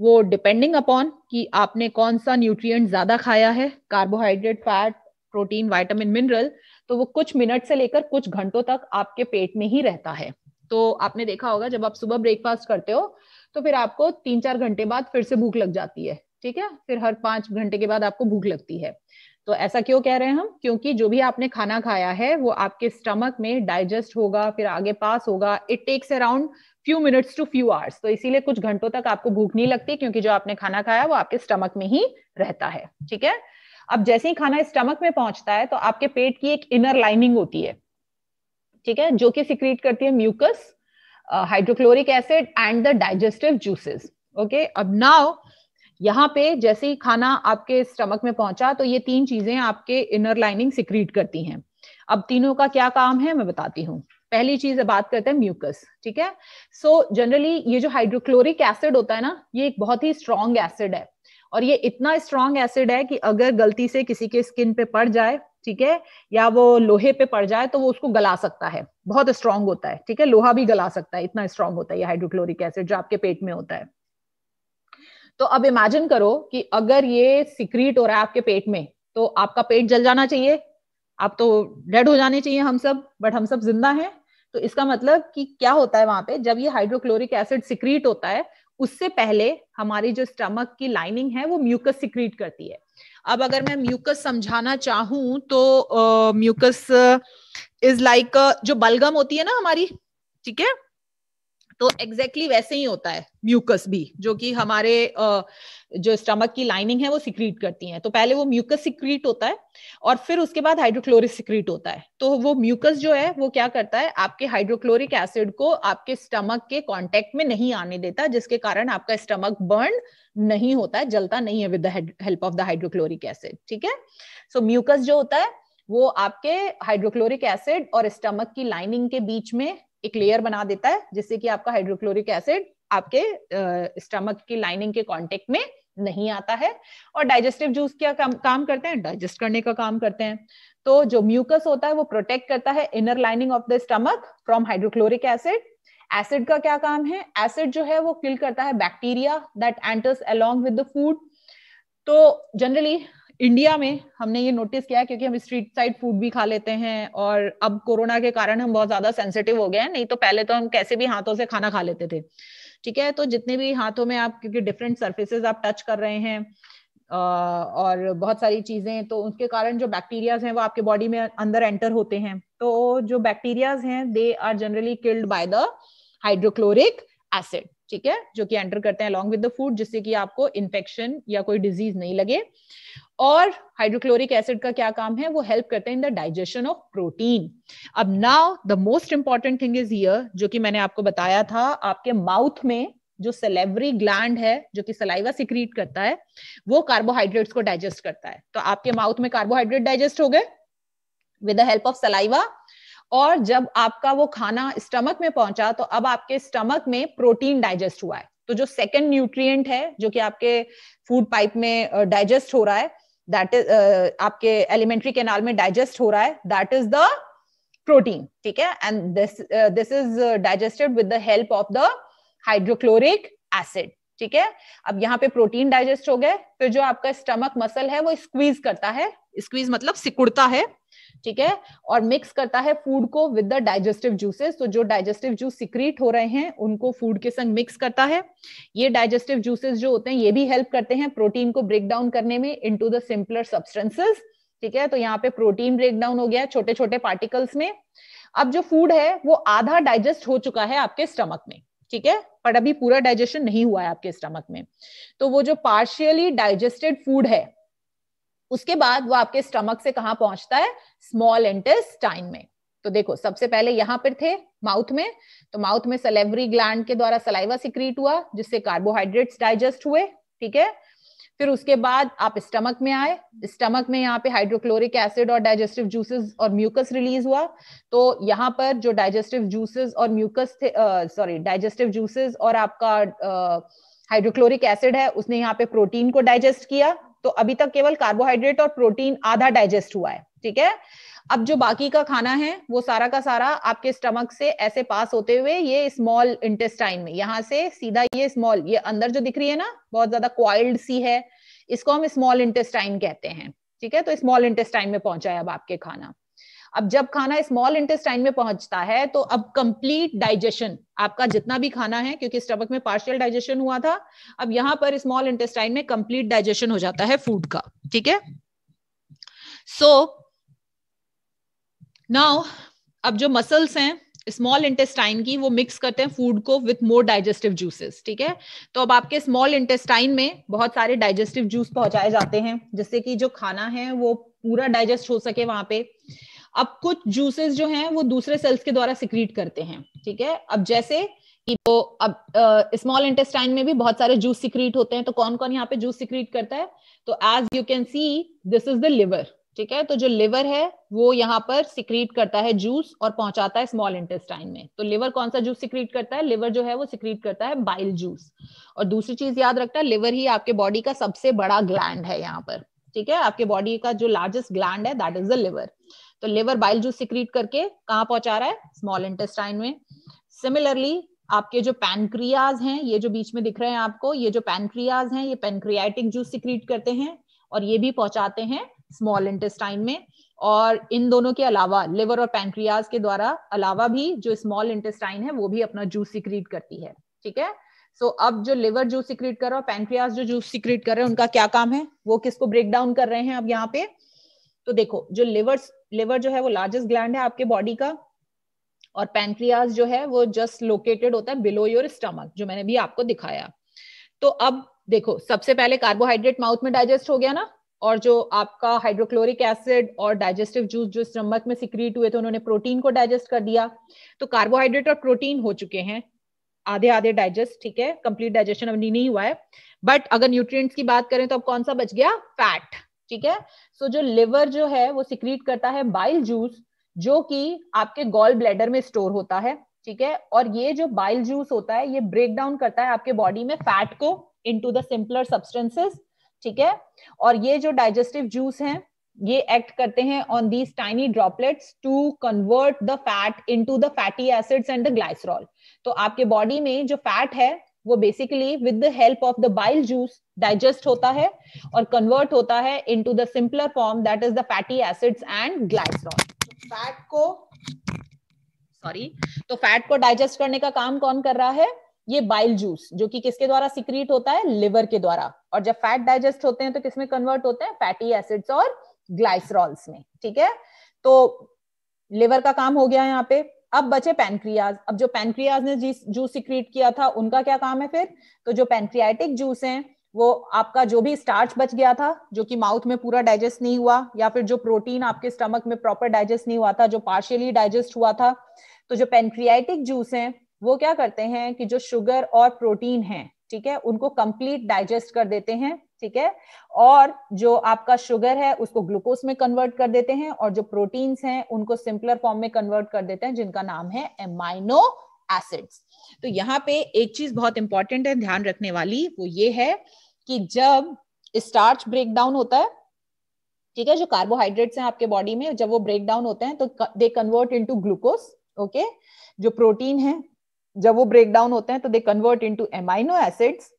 वो डिपेंडिंग अपॉन कि आपने कौन सा न्यूट्रिएंट ज्यादा खाया है carbohydrate fat protein vitamin mineral तो वो कुछ मिनट से लेकर कुछ घंटों तक आपके पेट में ही रहता है तो आपने देखा होगा जब आप सुबह ब्रेकफास्ट करते हो तो फिर आपको तीन चार घंटे बाद फिर से भूख लग जाती है ठीक है फिर हर पांच घंटे के बाद आपको भूख लगती है तो ऐसा क्यों कह रहे हैं हम क्योंकि जो भी आपने खाना खाया है वो आपके स्टमक में डाइजेस्ट होगा फिर आगे पास होगा it takes around few minutes to few hours तो इसीलिए कुछ घंटों तक आपको भूख नहीं लगती क्योंकि जो आपने खाना खाया वो आपके स्टमक में ही रहता है ठीक है अब जैसे ही खाना स्टमक में पहुंचता है तो आपके पेट की एक इनर लाइनिंग होती है ठीक है जो कि सिक्रीट करती है mucus hydrochloric acid and the digestive juices okay अब नाउ यहाँ पे जैसे ही खाना आपके स्टमक में पहुंचा तो ये तीन चीजें आपके इनर लाइनिंग सिक्रीट करती हैं अब तीनों का क्या काम है मैं बताती हूँ पहली चीज बात करते हैं म्यूकस ठीक है सो so, जनरली ये जो हाइड्रोक्लोरिक एसिड होता है ना ये एक बहुत ही स्ट्रॉन्ग एसिड है और ये इतना स्ट्रॉन्ग एसिड है कि अगर गलती से किसी के स्किन पे पड़ जाए ठीक है या वो लोहे पे पड़ जाए तो वो उसको गला सकता है बहुत स्ट्रांग होता है ठीक है लोहा भी गला सकता है इतना स्ट्रांग होता है ये हाइड्रोक्लोरिक एसिड जो आपके पेट में होता है तो अब इमेजिन करो कि अगर ये सिक्रीट हो रहा है आपके पेट में तो आपका पेट जल जाना चाहिए आप तो डेड हो जाने चाहिए हम सब बट हम सब जिंदा हैं तो इसका मतलब कि क्या होता है वहां पे जब ये हाइड्रोक्लोरिक एसिड सिक्रीट होता है उससे पहले हमारी जो स्टमक की लाइनिंग है वो म्यूकस सिक्रीट करती है अब अगर मैं म्यूकस समझाना चाहूं तो म्यूकस इज लाइक जो बलगम होती है ना हमारी ठीक है तो एग्जैक्टली exactly वैसे ही होता है म्यूकस भी जो कि हमारे जो स्टमक की लाइनिंग है वो सिक्रीट करती है तो पहले वो म्यूकस सिक्रीट होता है और फिर उसके बाद हाइड्रोक्लोरिक सिक्रीट होता है तो वो म्यूकस जो है वो क्या करता है आपके हाइड्रोक्लोरिक एसिड को आपके स्टमक के कॉन्टेक्ट में नहीं आने देता जिसके कारण आपका स्टमक बर्न नहीं होता है जलता नहीं है with help of the hydrochloric acid ठीक है सो म्यूकस जो होता है वो आपके हाइड्रोक्लोरिक एसिड और स्टमक की लाइनिंग के बीच में एक लेयर बना देता है जिससे कि आपका हाइड्रोक्लोरिक एसिड आपके स्टमक की लाइनिंग के कांटेक्ट में नहीं आता है और डाइजेस्टिव जूस क्या काम, काम करते हैं डाइजेस्ट करने का काम करते हैं तो जो म्यूकस होता है वो प्रोटेक्ट करता है inner lining of the stomach from hydrochloric acid acid का क्या काम है एसिड जो है वो किल करता है bacteria that enters along with the food तो जनरली इंडिया में हमने ये नोटिस किया क्योंकि हम स्ट्रीट साइड फूड भी खा लेते हैं और अब कोरोना के कारण हम बहुत ज्यादा सेंसिटिव हो गए हैं नहीं तो पहले तो हम कैसे भी हाथों से खाना खा लेते थे ठीक है तो जितने भी हाथों में आप क्योंकि डिफरेंट सर्फेसेज आप टच कर रहे हैं और बहुत सारी चीजें तो उसके कारण जो बैक्टीरियाज हैं वो आपके बॉडी में अंदर एंटर होते हैं तो जो बैक्टीरियाज हैं they are generally killed by the hydrochloric acid ठीक है जो कि एंटर करते हैं अलॉन्ग विद द फूड जिससे कि आपको इन्फेक्शन या कोई डिजीज नहीं लगे और हाइड्रोक्लोरिक एसिड का क्या काम है वो हेल्प करते हैं in the digestion of protein अब now the most important thing is here जो कि मैंने आपको बताया था आपके माउथ में जो सेलेवरी ग्लैंड है जो कि सलाइवा सिक्रीट करता है वो कार्बोहाइड्रेट्स को डाइजेस्ट करता है तो आपके माउथ में कार्बोहाइड्रेट डाइजेस्ट हो गए with the help of saliva और जब आपका वो खाना स्टमक में पहुंचा तो अब आपके स्टमक में प्रोटीन डाइजेस्ट हुआ है तो जो सेकेंड न्यूट्रिएंट है जो कि आपके फूड पाइप में डाइजेस्ट हो रहा है दैट इज uh, आपके एलिमेंट्री केनाल में डाइजेस्ट हो रहा है दैट इज द प्रोटीन ठीक है and this this is digested with the help of the hydrochloric acid ठीक है अब यहाँ पे प्रोटीन डाइजेस्ट हो गए फिर जो आपका स्टमक मसल है वो स्क्वीज करता है स्क्वीज मतलब सिकुड़ता है ठीक है और मिक्स करता है फूड को विद द डाइजेस्टिव जूसेस तो जो डाइजेस्टिव जूस सिक्रीट हो रहे हैं उनको फूड के संग मिक्स करता है ये डाइजेस्टिव जूसेस जो होते हैं ये भी हेल्प करते हैं प्रोटीन को ब्रेक डाउन करने में इनटू द सिंपलर सब्सटेंसेस ठीक है तो यहाँ पे प्रोटीन ब्रेक डाउन हो गया छोटे छोटे पार्टिकल्स में अब जो फूड है वो आधा डाइजेस्ट हो चुका है आपके स्टमक में ठीक है पर अभी पूरा डाइजेशन नहीं हुआ है आपके स्टमक में तो वो जो पार्शियली डाइजेस्टेड फूड है उसके बाद वो आपके स्टमक से कहाँ पहुंचता है स्मॉल इंटेस्टाइन में तो देखो सबसे पहले यहां पर थे माउथ में तो माउथ में सलेवरी ग्लैंड के द्वारा सलाइवा सिक्रीट हुआ जिससे कार्बोहाइड्रेट्स डाइजेस्ट हुए ठीक है फिर उसके बाद आप स्टमक में आए स्टमक में यहाँ पे हाइड्रोक्लोरिक एसिड और डाइजेस्टिव जूसेस और म्यूकस रिलीज हुआ तो यहाँ पर जो डाइजेस्टिव जूसेस और म्यूकस थे सॉरी डाइजेस्टिव जूसेस और आपका हाइड्रोक्लोरिक एसिड है उसने यहाँ पे प्रोटीन को डाइजेस्ट किया तो अभी तक केवल कार्बोहाइड्रेट और प्रोटीन आधा डाइजेस्ट हुआ है ठीक है अब जो बाकी का खाना है वो सारा का सारा आपके स्टमक से ऐसे पास होते हुए ये स्मॉल इंटेस्टाइन में यहां से सीधा ये स्मॉल ये अंदर जो दिख रही है ना बहुत ज्यादा क्वाइल्ड सी है इसको हम स्मॉल इंटेस्टाइन कहते हैं ठीक है तो स्मॉल इंटेस्टाइन में पहुंचा है अब आपके खाना अब जब खाना स्मॉल इंटेस्टाइन में पहुंचता है तो अब कंप्लीट डाइजेशन आपका जितना भी खाना है क्योंकि स्टमक में पार्शियल डाइजेशन हुआ था अब यहां पर स्मॉल इंटेस्टाइन में कंप्लीट डाइजेशन हो जाता है फूड का ठीक है सो नाउ अब जो मसल्स हैं स्मॉल इंटेस्टाइन की वो मिक्स करते हैं फूड को विथ मोर डाइजेस्टिव जूसेस ठीक है तो अब आपके स्मॉल इंटेस्टाइन में बहुत सारे डाइजेस्टिव जूस पहुंचाए जाते हैं जिससे कि जो खाना है वो पूरा डाइजेस्ट हो सके वहां पे अब कुछ जूसेस जो हैं वो दूसरे सेल्स के द्वारा सिक्रीट करते हैं ठीक है अब जैसे कि वो अब स्मॉल uh, इंटेस्टाइन में भी बहुत सारे जूस सिक्रीट होते हैं तो कौन कौन यहाँ पे जूस सिक्रीट करता है तो as you can see this is the liver ठीक है तो जो लिवर है वो यहाँ पर सिक्रीट करता है जूस और पहुंचाता है स्मॉल इंटेस्टाइन में तो लिवर कौन सा जूस सिक्रीट करता है लिवर जो है वो सिक्रीट करता है बाइल जूस और दूसरी चीज याद रखता है लिवर ही आपके बॉडी का सबसे बड़ा ग्लैंड है यहाँ पर ठीक है आपके बॉडी का जो लार्जेस्ट ग्लैंड है दैट इज द लिवर तो लिवर बाइल जूस सिक्रीट करके कहाँ पहुंचा रहा है स्मॉल इंटेस्टाइन में सिमिलरली आपके जो पैनक्रियाज हैं ये जो बीच में दिख रहे हैं आपको ये जो पैनक्रियाज हैं ये पेनक्रियाटिक जूस सिक्रीट करते हैं और ये भी पहुंचाते हैं स्मॉल इंटेस्टाइन में और इन दोनों के अलावा लिवर और पैंक्रियाज के द्वारा अलावा भी जो स्मॉल इंटेस्टाइन है वो भी अपना जूस सिक्रीट करती है ठीक है सो so, अब जो लिवर जूस सिक्रीट कर रहा है पैंक्रियाज जो जूस सिक्रीट कर रहे हैं उनका क्या काम है वो किसको ब्रेक डाउन कर रहे हैं अब यहाँ पे तो देखो जो लिवर लिवर जो है वो लार्जेस्ट ग्लैंड है आपके बॉडी का और पैंक्रियाज जो है वो जस्ट लोकेटेड होता है बिलो योर स्टमक जो मैंने भी आपको दिखाया तो अब देखो सबसे पहले कार्बोहाइड्रेट माउथ में डाइजेस्ट हो गया ना और जो आपका हाइड्रोक्लोरिक एसिड और डाइजेस्टिव जूस जो स्टमक में सिक्रीट हुए थे उन्होंने प्रोटीन को डाइजेस्ट कर दिया तो कार्बोहाइड्रेट और प्रोटीन हो चुके हैं आधे आधे डाइजेस्ट ठीक है कंप्लीट डाइजेशन अब नहीं हुआ है बट अगर न्यूट्रिएंट्स की बात करें तो अब कौन सा बच गया फैट ठीक है सो so, जो लिवर जो है वो सिक्रीट करता है बाइल जूस जो कि आपके गॉल ब्लैडर में स्टोर होता है ठीक है और ये जो बाइल जूस होता है ये ब्रेक डाउन करता है आपके बॉडी में फैट को इनटू द सिंपलर सब्सटेंसेस ठीक है और ये जो डाइजेस्टिव जूस है ये एक्ट करते हैं on these tiny droplets to convert the fat into the fatty acids and the glycerol तो आपके बॉडी में जो फैट है वो basically with the help of the bile juice digest होता है और कन्वर्ट होता है into the simpler form that is the fatty acids and glycerol fat को सॉरी तो फैट को डाइजेस्ट करने का काम कौन कर रहा है ये बाइल जूस जो कि किसके द्वारा सिक्रीट होता है लिवर के द्वारा और जब फैट डाइजेस्ट होते हैं तो किसमें कन्वर्ट होते हैं फैटी एसिड्स और ग्लाइसरॉल्स में ठीक है तो लिवर का काम हो गया यहाँ पे अब बचे पैनक्रियाज अब जो पैनक्रियाज ने जूस सिक्रीट किया था उनका क्या काम है फिर तो जो पैनक्रियाटिक जूस है वो आपका जो भी स्टार्च बच गया था जो कि माउथ में पूरा डाइजेस्ट नहीं हुआ या फिर जो प्रोटीन आपके स्टमक में प्रॉपर डाइजेस्ट नहीं हुआ था जो पार्शियली डाइजेस्ट हुआ था तो जो पेनक्रियाटिक जूस है वो क्या करते हैं कि जो शुगर और प्रोटीन है ठीक है उनको कंप्लीट डाइजेस्ट कर देते हैं ठीक है और जो आपका शुगर है उसको ग्लूकोज में कन्वर्ट कर देते हैं और जो प्रोटीन्स हैं उनको सिंपलर फॉर्म में कन्वर्ट कर देते हैं जिनका नाम है एमाइनो एसिड्स तो यहाँ पे एक चीज बहुत इंपॉर्टेंट है ध्यान रखने वाली वो ये है कि जब स्टार्च ब्रेकडाउन होता है ठीक है जो कार्बोहाइड्रेट्स हैं आपके बॉडी में जब वो ब्रेक डाउन होते हैं तो they convert into glucose okay जो प्रोटीन है जब वो ब्रेक डाउन होते हैं तो they convert into amino acids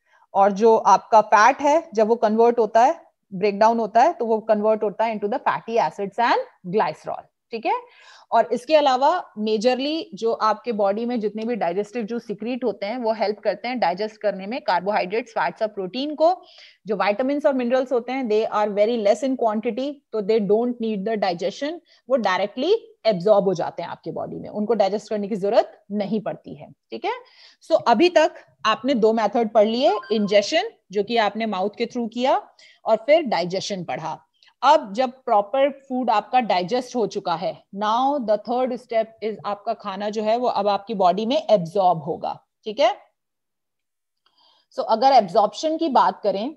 और जो आपका फैट है जब वो कन्वर्ट होता है ब्रेक डाउन होता है तो वो कन्वर्ट होता है into the fatty acids and glycerol ठीक है और इसके अलावा मेजरली जो आपके बॉडी में जितने भी डाइजेस्टिव जो सिक्रीट होते हैं वो हेल्प करते हैं डाइजेस्ट करने में कार्बोहाइड्रेट्स फैट्स और प्रोटीन को जो वाइटामिन और मिनरल्स होते हैं they are very less in quantity तो they don't need the digestion वो डायरेक्टली एब्जॉर्ब हो जाते हैं आपके बॉडी में उनको डाइजेस्ट करने की जरूरत नहीं पड़ती है ठीक है सो अभी तक आपने दो मेथड पढ़ लिए इंजेशन जो कि आपने माउथ के थ्रू किया और फिर डाइजेशन पढ़ा अब जब प्रॉपर फूड आपका डाइजेस्ट हो चुका है now the third step is आपका खाना जो है वो अब आपकी बॉडी में एब्जॉर्ब होगा ठीक है सो so, अगर एब्जॉर्प्शन की बात करें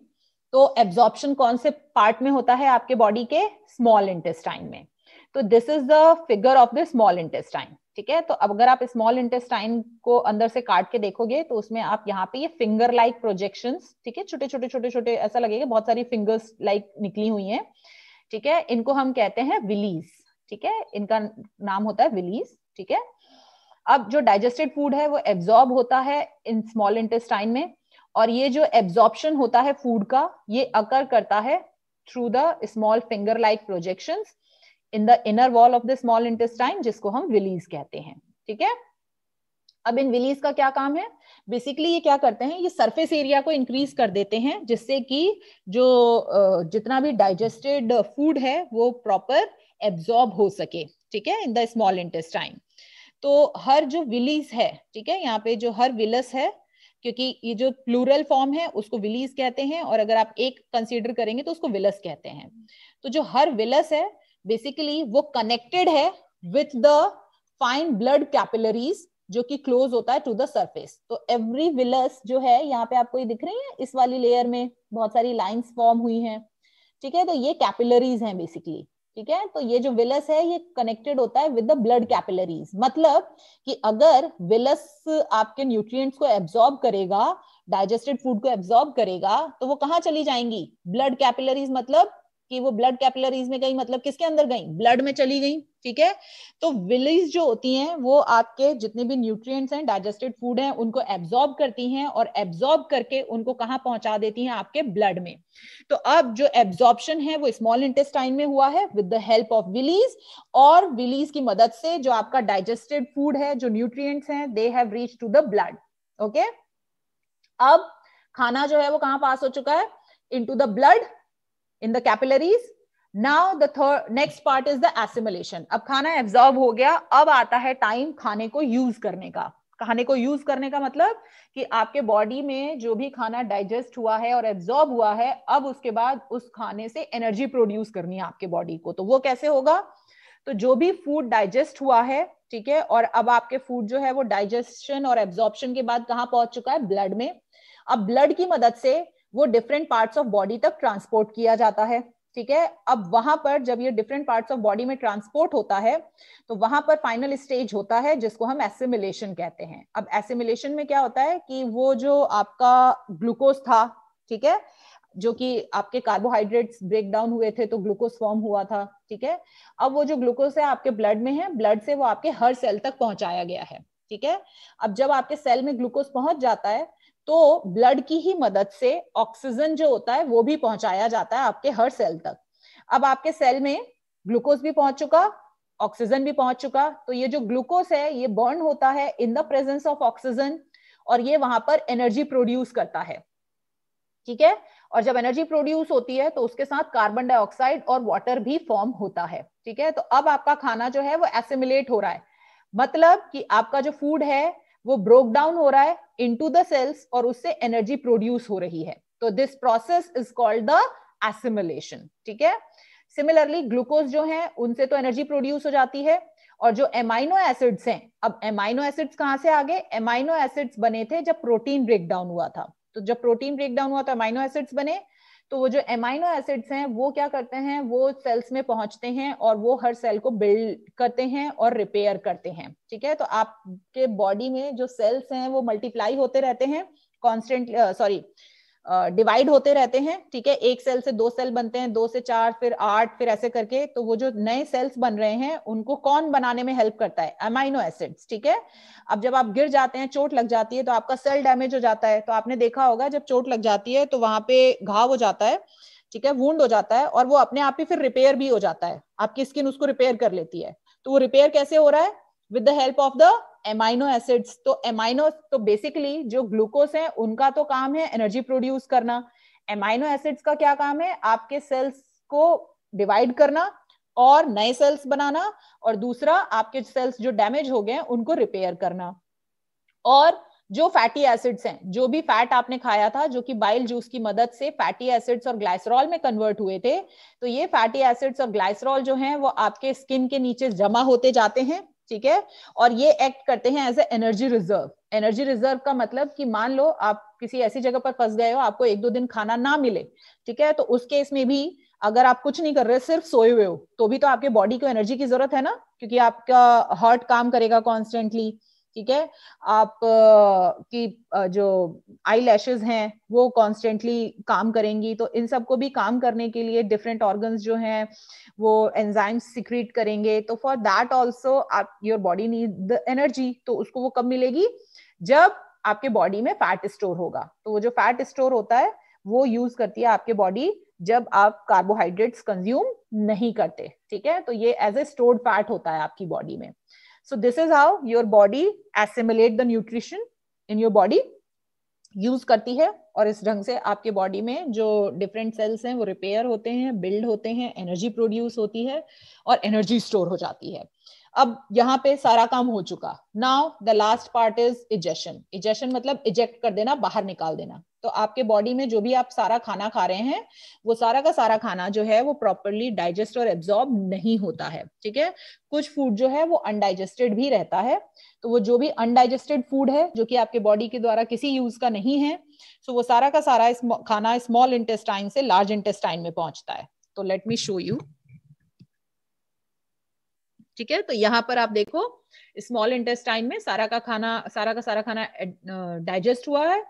तो एब्जॉर्प्शन कौन से पार्ट में होता है आपके बॉडी के स्मॉल इंटेस्टाइन में तो this is the figure of the small intestine ठीक है तो अब अगर आप स्मॉल इंटेस्टाइन को अंदर से काट के देखोगे तो उसमें आप यहाँ पे ये फिंगर लाइक प्रोजेक्शन ठीक है छोटे छोटे छोटे छोटे ऐसा लगेगा बहुत सारी फिंगर्स लाइक निकली हुई है ठीक है इनको हम कहते हैं विलीज ठीक है इनका नाम होता है विलीज ठीक है अब जो डाइजेस्टेड फूड है वो एब्जॉर्ब होता है इन स्मॉल इंटेस्टाइन में और ये जो एब्जॉर्प्शन होता है फूड का ये अकर करता है through the small finger like projections in the inner wall of the small intestine जिसको हम विलीज कहते हैं ठीक है अब इन विलीज का क्या काम है बेसिकली ये क्या करते हैं ये सरफेस एरिया को इंक्रीज कर देते हैं जिससे कि जो जितना भी डाइजेस्टेड फूड है वो प्रॉपर एब्जॉर्ब हो सके ठीक है इन द स्मॉल इंटेस्टाइन तो हर जो विलीज है ठीक है यहाँ पे जो हर विलस है क्योंकि ये जो प्लूरल फॉर्म है उसको विलीज कहते हैं और अगर आप एक कंसीडर करेंगे तो उसको विलस कहते हैं तो जो हर विलस है बेसिकली वो कनेक्टेड है with the fine blood capillaries जो कि क्लोज होता है टू द सरफेस तो एवरी विलस जो है यहाँ पे आपको ये दिख रही है इस वाली लेयर में बहुत सारी लाइंस फॉर्म हुई हैं ठीक है तो ये कैपिलरीज हैं बेसिकली ठीक है तो ये जो विलस है ये कनेक्टेड होता है विद द ब्लड कैपिलरीज मतलब कि अगर विलस आपके न्यूट्रिएंट्स को एब्जॉर्ब करेगा डाइजेस्टेड फूड को एब्जॉर्ब करेगा तो वो कहाँ चली जाएंगी ब्लड कैपिलरीज मतलब कि वो ब्लड कैपिलरीज में गई मतलब किसके अंदर गई ब्लड में चली गई ठीक है तो विलीज जो होती हैं वो आपके जितने भी न्यूट्रिएंट्स हैं डाइजेस्टेड फूड हैं उनको एब्जॉर्ब करती हैं और एब्जॉर्ब करके उनको कहाँ पहुंचा देती हैं आपके ब्लड में तो अब जो एब्जॉर्प्शन है वो स्मॉल इंटेस्टाइन में हुआ है with the help of villis और विलीज की मदद से जो आपका डाइजेस्टेड फूड है जो न्यूट्रिएंट्स हैं they have reach to the blood okay अब खाना जो है वो कहाँ पास हो चुका है into the blood in the capillaries now the third next part is the assimilation अब खाना एब्जॉर्ब हो गया अब आता है टाइम खाने को यूज करने का खाने को यूज करने का मतलब कि आपके बॉडी में जो भी खाना डाइजेस्ट हुआ है और एब्जॉर्ब हुआ है अब उसके बाद उस खाने से एनर्जी प्रोड्यूस करनी है आपके बॉडी को तो वो कैसे होगा तो जो भी फूड डाइजेस्ट हुआ है ठीक है और अब आपके फूड जो है वो डाइजेशन और एब्जॉर्प्शन के बाद कहाँ पहुंच चुका है ब्लड में अब ब्लड की मदद से वो डिफरेंट पार्ट्स ऑफ बॉडी तक ट्रांसपोर्ट किया जाता है ठीक है अब वहां पर जब ये डिफरेंट पार्ट्स ऑफ बॉडी में ट्रांसपोर्ट होता है तो वहां पर फाइनल स्टेज होता है जिसको हम एसिमिलेशन कहते हैं अब एसिमिलेशन में क्या होता है कि वो जो आपका ग्लूकोज था ठीक है जो कि आपके कार्बोहाइड्रेट्स ब्रेक डाउन हुए थे तो ग्लूकोज फॉर्म हुआ था ठीक है अब वो जो ग्लूकोज है आपके ब्लड में है ब्लड से वो आपके हर सेल तक पहुंचाया गया है ठीक है अब जब आपके सेल में ग्लूकोज पहुंच जाता है तो ब्लड की ही मदद से ऑक्सीजन जो होता है वो भी पहुंचाया जाता है आपके हर सेल तक अब आपके सेल में ग्लूकोज भी पहुंच चुका ऑक्सीजन भी पहुंच चुका तो ये जो ग्लूकोज है ये बर्न होता है in the presence of oxygen और ये वहां पर एनर्जी प्रोड्यूस करता है ठीक है और जब एनर्जी प्रोड्यूस होती है तो उसके साथ कार्बन डाइऑक्साइड और वाटर भी फॉर्म होता है ठीक है तो अब आपका खाना जो है वो एसिमुलेट हो रहा है मतलब कि आपका जो फूड है वो ब्रोक डाउन हो रहा है इनटू द सेल्स और उससे एनर्जी प्रोड्यूस हो रही है तो this process is called the assimilation ठीक है सिमिलरली ग्लूकोज जो है उनसे तो एनर्जी प्रोड्यूस हो जाती है और जो एमाइनो एसिड्स हैं अब एमाइनो एसिड्स कहाँ से आ गए एमाइनो एसिड्स बने थे जब प्रोटीन ब्रेक डाउन हुआ था तो जब प्रोटीन ब्रेक डाउन हुआ तो एमाइनो एसिड्स बने तो वो जो एमाइनो एसिड्स हैं वो क्या करते हैं वो सेल्स में पहुंचते हैं और वो हर सेल को बिल्ड करते हैं और रिपेयर करते हैं ठीक है तो आपके बॉडी में जो सेल्स हैं वो मल्टीप्लाई होते रहते हैं कॉन्स्टेंट सॉरी uh, डिवाइड होते रहते हैं ठीक है एक सेल से दो सेल बनते हैं दो से चार फिर आठ फिर ऐसे करके तो वो जो नए सेल्स बन रहे हैं उनको कौन बनाने में हेल्प करता है अमाइनो एसिड्स ठीक है अब जब आप गिर जाते हैं चोट लग जाती है तो आपका सेल डैमेज हो जाता है तो आपने देखा होगा जब चोट लग जाती है तो वहां पे घाव हो जाता है ठीक है वूंड हो जाता है और वो अपने आप ही फिर रिपेयर भी हो जाता है आपकी स्किन उसको रिपेयर कर लेती है तो वो रिपेयर कैसे हो रहा है with the help of the amino acids तो एमाइनो तो बेसिकली जो ग्लूकोज है उनका तो काम है एनर्जी प्रोड्यूस करना एमाइनो एसिड्स का क्या काम है आपके सेल्स को डिवाइड करना और नए सेल्स बनाना और दूसरा आपके सेल्स जो डैमेज हो गए उनको रिपेयर करना और जो फैटी एसिड्स हैं जो भी फैट आपने खाया था जो कि बाइल जूस की मदद से फैटी एसिड्स और ग्लाइसरॉल में कन्वर्ट हुए थे तो ये फैटी एसिड्स और ग्लाइसरॉल जो हैं वो आपके स्किन के नीचे जमा होते जाते हैं ठीक है और ये एक्ट करते हैं as a energy reserve energy reserve का मतलब कि मान लो आप किसी ऐसी जगह पर फंस गए हो आपको एक दो दिन खाना ना मिले ठीक है तो उस केस में भी अगर आप कुछ नहीं कर रहे सिर्फ सोए हुए हो तो भी तो आपके बॉडी को एनर्जी की जरूरत है ना क्योंकि आपका हार्ट काम करेगा कॉन्स्टेंटली ठीक है आप की जो आई लैशेज हैं वो कॉन्स्टेंटली काम करेंगी तो इन सबको भी काम करने के लिए डिफरेंट ऑर्गन्स जो हैं वो एंजाइम्स सिक्रीट करेंगे तो फॉर दैट ऑल्सो आप your body need the energy तो उसको वो कब मिलेगी जब आपके बॉडी में फैट स्टोर होगा तो वो जो फैट स्टोर होता है वो यूज करती है आपके बॉडी जब आप कार्बोहाइड्रेट्स कंज्यूम नहीं करते ठीक है तो ये एज ए स्टोर्ड फैट होता है आपकी बॉडी में So this is how your body assimilate the nutrition in your body use करती है और इस ढंग से आपके बॉडी में जो डिफरेंट सेल्स हैं वो रिपेयर होते हैं बिल्ड होते हैं एनर्जी प्रोड्यूस होती है और एनर्जी स्टोर हो जाती है अब यहाँ पे सारा काम हो चुका now the last part is egestion egestion मतलब इजेक्ट कर देना बाहर निकाल देना तो आपके बॉडी में जो भी आप सारा खाना खा रहे हैं वो सारा का सारा खाना जो है वो प्रॉपरली डाइजेस्ट और एब्जॉर्ब नहीं होता है ठीक है कुछ फूड जो है वो अनडाइजेस्टेड भी रहता है तो वो जो भी अनडाइजेस्टेड फूड है जो कि आपके बॉडी के द्वारा किसी यूज का नहीं है सो वो सारा का सारा खाना स्मॉल इंटेस्टाइन से लार्ज इंटेस्टाइन में पहुंचता है तो लेट मी शो यू ठीक है तो यहाँ पर आप देखो स्मॉल इंटेस्टाइन में सारा का खाना सारा का सारा खाना डाइजेस्ट हुआ है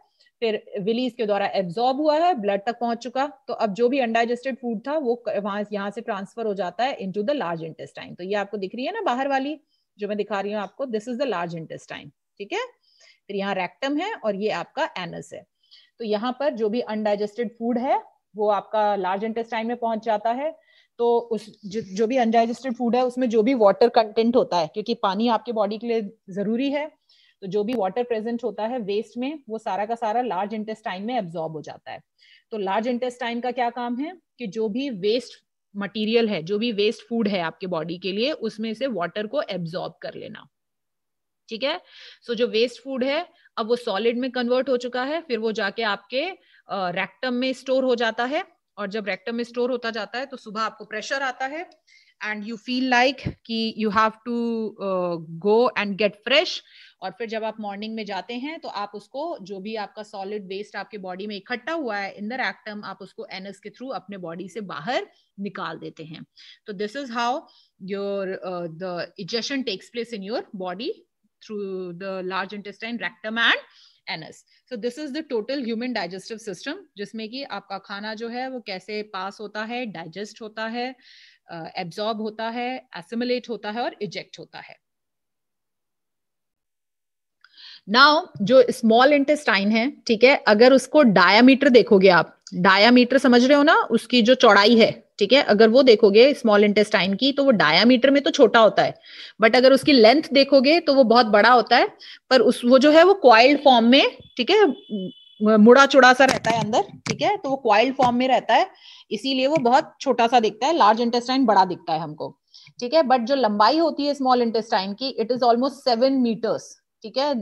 फिर विलीज के द्वारा एब्जॉर्ब हुआ है ब्लड तक पहुंच चुका तो अब जो भी अनडाइजेस्टेड फूड था वो वहां यहाँ से ट्रांसफर हो जाता है इन द लार्ज इंटेस्टाइन तो ये आपको दिख रही है ना बाहर वाली जो मैं दिखा रही हूँ आपको this is the large intestine ठीक है फिर यहाँ रेक्टम है और ये आपका एनस है तो यहाँ पर जो भी अनडाइजेस्टेड फूड है वो आपका लार्ज इंटेस्टाइन में पहुंच जाता है तो उस जो, जो भी अनडाइजेस्टेड फूड है उसमें जो भी वाटर कंटेंट होता है क्योंकि पानी आपके बॉडी के लिए जरूरी है तो जो भी वाटर प्रेजेंट होता है वेस्ट में वो सारा का सारा लार्ज इंटेस्टाइन में एब्जॉर्ब हो जाता है तो लार्ज इंटेस्टाइन का क्या काम है कि जो भी वेस्ट मटेरियल है जो भी वेस्ट फूड है आपके बॉडी के लिए उसमें से वाटर को एब्जॉर्ब कर लेना ठीक है सो so, जो वेस्ट फूड है अब वो सॉलिड में कन्वर्ट हो चुका है फिर वो जाके आपके रेक्टम में स्टोर हो जाता है और जब रेक्टम में स्टोर होता जाता है तो सुबह आपको प्रेशर आता है एंड यू फील लाइक कि you have to go and get fresh और फिर जब आप मॉर्निंग में जाते हैं तो आप उसको जो भी आपका सॉलिड वेस्ट आपके बॉडी में इकट्ठा हुआ है इन द रैक्टम आप उसको एनएस के थ्रू अपने बॉडी से बाहर निकाल देते हैं तो this is how your the egestion takes place in your body through the large intestine rectum and anus so this is the total human digestive system जिसमें कि आपका खाना जो है वो कैसे पास होता है डाइजेस्ट होता है एब्जॉर्ब uh, होता है एसिमुलेट होता है और इजेक्ट होता है नाउ जो स्मॉल इंटेस्टाइन है ठीक है अगर उसको डायामीटर देखोगे आप डायामीटर समझ रहे हो ना उसकी जो चौड़ाई है ठीक है अगर वो देखोगे स्मॉल इंटेस्टाइन की तो वो डायामीटर में तो छोटा होता है बट अगर उसकी लेंथ देखोगे तो वो बहुत बड़ा होता है पर उस वो जो है वो क्वाइल्ड फॉर्म में ठीक है मुड़ा चुड़ा सा रहता है अंदर ठीक है तो वो क्वाइल्ड फॉर्म में रहता है इसीलिए वो बहुत छोटा सा दिखता है लार्ज इंटेस्टाइन बड़ा दिखता है हमको ठीक है बट जो लंबाई होती है स्मॉल इंटेस्टाइन की it is almost seven metres ठीक है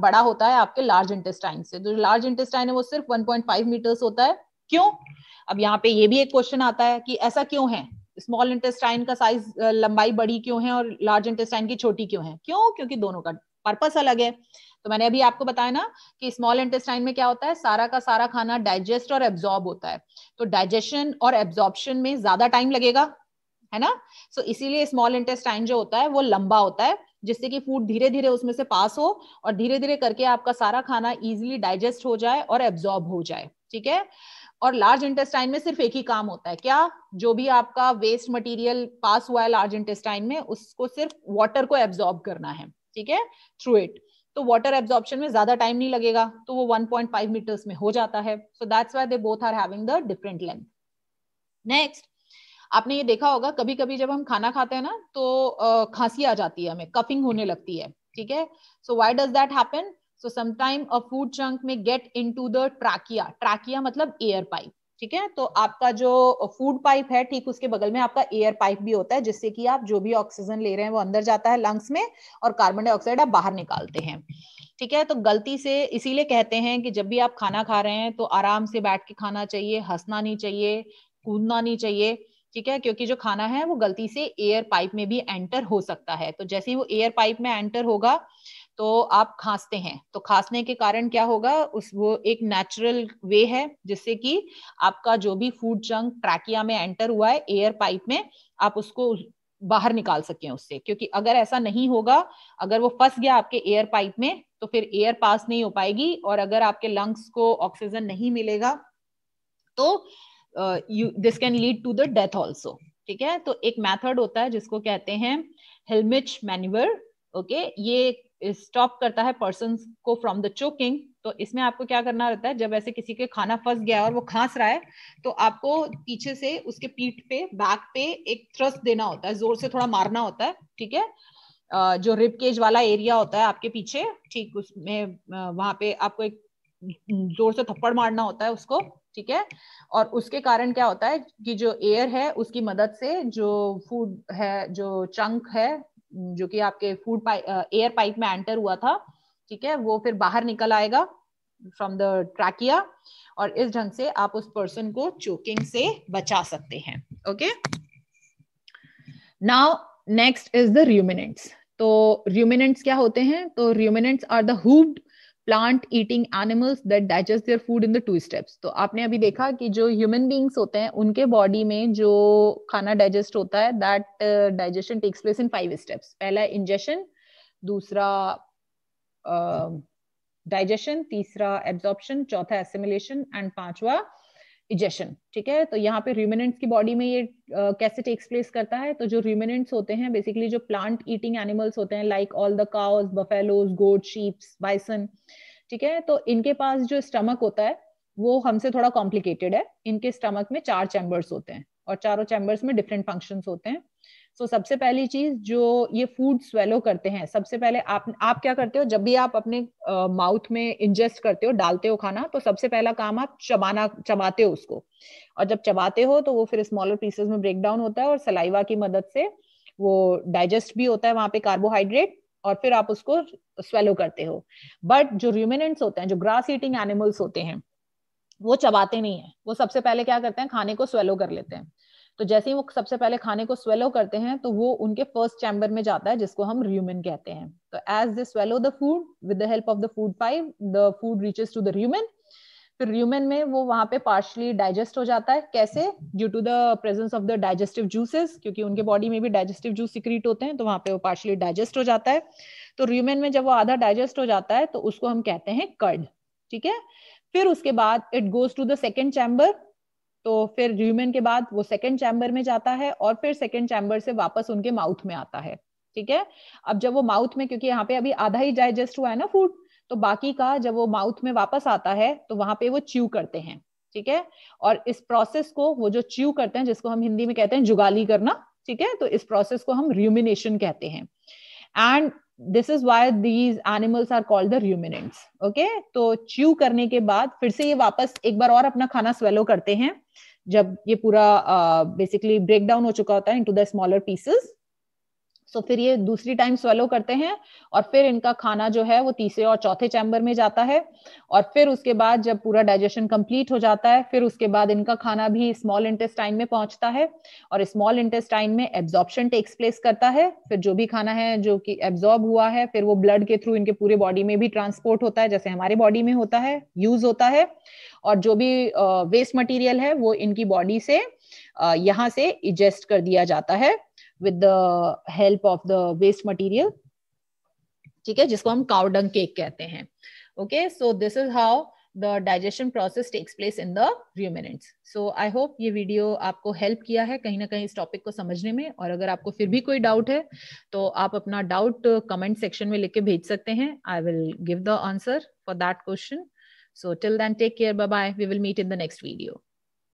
बड़ा होता है आपके लार्ज इंटेस्टाइन से तो जो लार्ज इंटेस्टाइन है वो सिर्फ 1.5 मीटर्स होता है क्यों अब यहाँ पे ये भी एक क्वेश्चन आता है कि ऐसा क्यों है स्मॉल इंटेस्टाइन का साइज लंबाई बड़ी क्यों है और लार्ज इंटेस्टाइन की छोटी क्यों है क्यों क्योंकि दोनों का पर्पस अलग है तो मैंने अभी आपको बताया ना कि स्मॉल इंटेस्टाइन में क्या होता है सारा का सारा खाना डाइजेस्ट और एब्जॉर्ब होता है तो डाइजेशन और एब्जॉर्प्शन में ज्यादा टाइम लगेगा है ना सो so, इसीलिए स्मॉल इंटेस्टाइन जो होता है वो लंबा होता है जिससे कि फूड धीरे धीरे उसमें से पास हो और धीरे धीरे करके आपका सारा खाना इजिली डाइजेस्ट हो जाए और एब्जॉर्ब हो जाए ठीक है और लार्ज इंटेस्टाइन में सिर्फ एक ही काम होता है क्या जो भी आपका वेस्ट मटेरियल पास हुआ है लार्ज इंटेस्टाइन में उसको सिर्फ वाटर को एब्जॉर्ब करना है ठीक है थ्रू इट तो वाटर एब्जॉर्प्शन में ज्यादा टाइम नहीं लगेगा तो वो 1.5 मीटर्स में हो जाता है so that's why they both are having the different length next आपने ये देखा होगा कभी कभी जब हम खाना खाते हैं ना तो खांसी आ जाती है हमें कफिंग होने लगती है ठीक है so why does that happen so sometime a food chunk may get into the trachea trachea मतलब एयर पाइप ठीक है तो आपका जो फूड पाइप है ठीक उसके बगल में आपका एयर पाइप भी होता है जिससे कि आप जो भी ऑक्सीजन ले रहे हैं वो अंदर जाता है लंग्स में और कार्बन डाइऑक्साइड आप बाहर निकालते हैं ठीक है तो गलती से इसीलिए कहते हैं कि जब भी आप खाना खा रहे हैं तो आराम से बैठ के खाना चाहिए हंसना नहीं चाहिए कूदना नहीं चाहिए ठीक है क्योंकि जो खाना है वो गलती से एयर पाइप में भी एंटर हो सकता है तो जैसे ही वो एयर पाइप में एंटर होगा तो आप खांसते हैं तो खांसने के कारण क्या होगा उस वो एक नेचुरल वे है जिससे कि आपका जो भी फूड जंक ट्रैकिया में एंटर हुआ है एयर पाइप में आप उसको बाहर निकाल सकें उससे क्योंकि अगर ऐसा नहीं होगा अगर वो फंस गया आपके एयर पाइप में तो फिर एयर पास नहीं हो पाएगी और अगर आपके लंग्स को ऑक्सीजन नहीं मिलेगा तो this can lead to the death also ठीक है तो एक मेथड होता है जिसको कहते हैं हेलमिच मैन्यूवर ओके ये स्टॉप करता है पर्सन को फ्रॉम द चोकिंग तो इसमें आपको क्या करना रहता है जब ऐसे किसी के खाना फंस गया और वो खांस रहा है तो आपको पीछे से उसके पीठ पे बैक पे एक थ्रस्ट देना होता है जोर से थोड़ा मारना होता है ठीक है जो रिब केज वाला एरिया होता है आपके पीछे ठीक उसमें वहां पे आपको एक जोर से थप्पड़ मारना होता है उसको ठीक है और उसके कारण क्या होता है कि जो एयर है उसकी मदद से जो फूड है जो चंक है जो कि आपके फूड एयर पाइप में एंटर हुआ था ठीक है वो फिर बाहर निकल आएगा फ्रॉम द ट्रैकिया और इस ढंग से आप उस पर्सन को चोकिंग से बचा सकते हैं okay now next is the ruminants तो र्यूमिनेंट्स क्या होते हैं तो ruminants are the hoofed plant eating animals that digest their food in the two steps तो आपने अभी देखा कि जो ह्यूमन बींग्स होते हैं उनके बॉडी में जो खाना डाइजेस्ट होता है that digestion takes place in five steps पहला इंजेशन दूसरा डाइजेशन uh, तीसरा एब्जॉर्प्शन चौथा एसिमुलेशन एंड पांचवा इजेशन ठीक है तो यहाँ पे र्यूमिनेंट्स की बॉडी में ये कैसे टेक्स प्लेस करता है तो जो र्यूमिनेंट्स होते हैं बेसिकली जो प्लांट ईटिंग एनिमल्स होते हैं like all the cows buffaloes goats sheeps bison ठीक है तो इनके पास जो स्टमक होता है वो हमसे थोड़ा कॉम्प्लिकेटेड है इनके स्टमक में चार चैम्बर्स होते हैं और चारों चैम्बर्स में डिफरेंट फंक्शंस होते हैं सो so, सबसे पहली चीज जो ये फूड स्वेलो करते हैं सबसे पहले आप आप क्या करते हो जब भी आप अपने माउथ uh, में इंजेस्ट करते हो डालते हो खाना तो सबसे पहला काम आप चबाना चबाते हो उसको और जब चबाते हो तो वो फिर स्मॉलर पीसेस में ब्रेक डाउन होता है और सलाइवा की मदद से वो डाइजेस्ट भी होता है वहां पे कार्बोहाइड्रेट और फिर आप उसको स्वेलो करते हो बट जो रूमिनेंट्स होते हैं जो ग्रास ईटिंग एनिमल्स होते हैं वो चबाते नहीं है वो सबसे पहले क्या करते हैं खाने को स्वेलो कर लेते हैं तो जैसे ही वो सबसे पहले खाने को स्वेलो करते हैं तो वो उनके फर्स्ट चैम्बर में जाता है जिसको हम र्यूमन कहते हैं तो as they swallow the food with the help of the food pipe the food reaches to the rumen फिर र्यूमन में वो वहां पे पार्शली डाइजेस्ट हो जाता है कैसे due to the presence of the digestive juices क्योंकि उनके बॉडी में भी डाइजेस्टिव जूस सिक्रीट होते हैं तो वहां पे वो पार्शली डाइजेस्ट हो जाता है तो र्यूमन में जब वो आधा डाइजेस्ट हो जाता है तो उसको हम कहते हैं कर्ड ठीक है फिर उसके बाद it goes to the second chamber तो फिर र्यूमेन के बाद वो सेकेंड चैम्बर में जाता है और फिर सेकेंड चैम्बर से वापस उनके माउथ में आता है ठीक है अब जब वो माउथ में क्योंकि यहाँ पे अभी आधा ही डाइजेस्ट हुआ है ना फूड तो बाकी का जब वो माउथ में वापस आता है तो वहां पे वो च्यू करते हैं ठीक है और इस प्रोसेस को वो जो च्यू करते हैं जिसको हम हिंदी में कहते हैं जुगाली करना ठीक है तो इस प्रोसेस को हम र्यूमिनेशन कहते हैं and this is why these animals are called the ruminants okay तो च्यू करने के बाद फिर से ये वापस एक बार और अपना खाना स्वेलो करते हैं जब ये पूरा बेसिकली ब्रेक डाउन हो चुका होता है to the smaller pieces so so, फिर ये दूसरी टाइम स्वेलो करते हैं और फिर इनका खाना जो है वो तीसरे और चौथे चैम्बर में जाता है और फिर उसके बाद जब पूरा डाइजेशन कंप्लीट हो जाता है फिर उसके बाद इनका खाना भी स्मॉल इंटेस्टाइन में पहुंचता है और स्मॉल इंटेस्टाइन में एब्जॉर्बशन टेक्स प्लेस करता है फिर जो भी खाना है जो कि एब्जॉर्ब हुआ है फिर वो ब्लड के थ्रू इनके पूरे बॉडी में भी ट्रांसपोर्ट होता है जैसे हमारे बॉडी में होता है यूज होता है और जो भी वेस्ट मटीरियल है वो इनकी बॉडी से यहाँ से इजेस्ट कर दिया जाता है with the help of the waste material ठीक है जिसको हम काउडंग केक कहते हैं okay so this is how the digestion process takes place in the ruminants so I hope ये वीडियो आपको हेल्प किया है कहीं ना कहीं इस टॉपिक को समझने में और अगर आपको फिर भी कोई डाउट है तो आप अपना डाउट कमेंट सेक्शन में लिख के भेज सकते हैं I will give the answer for that question so till then take care bye bye we will meet in the next video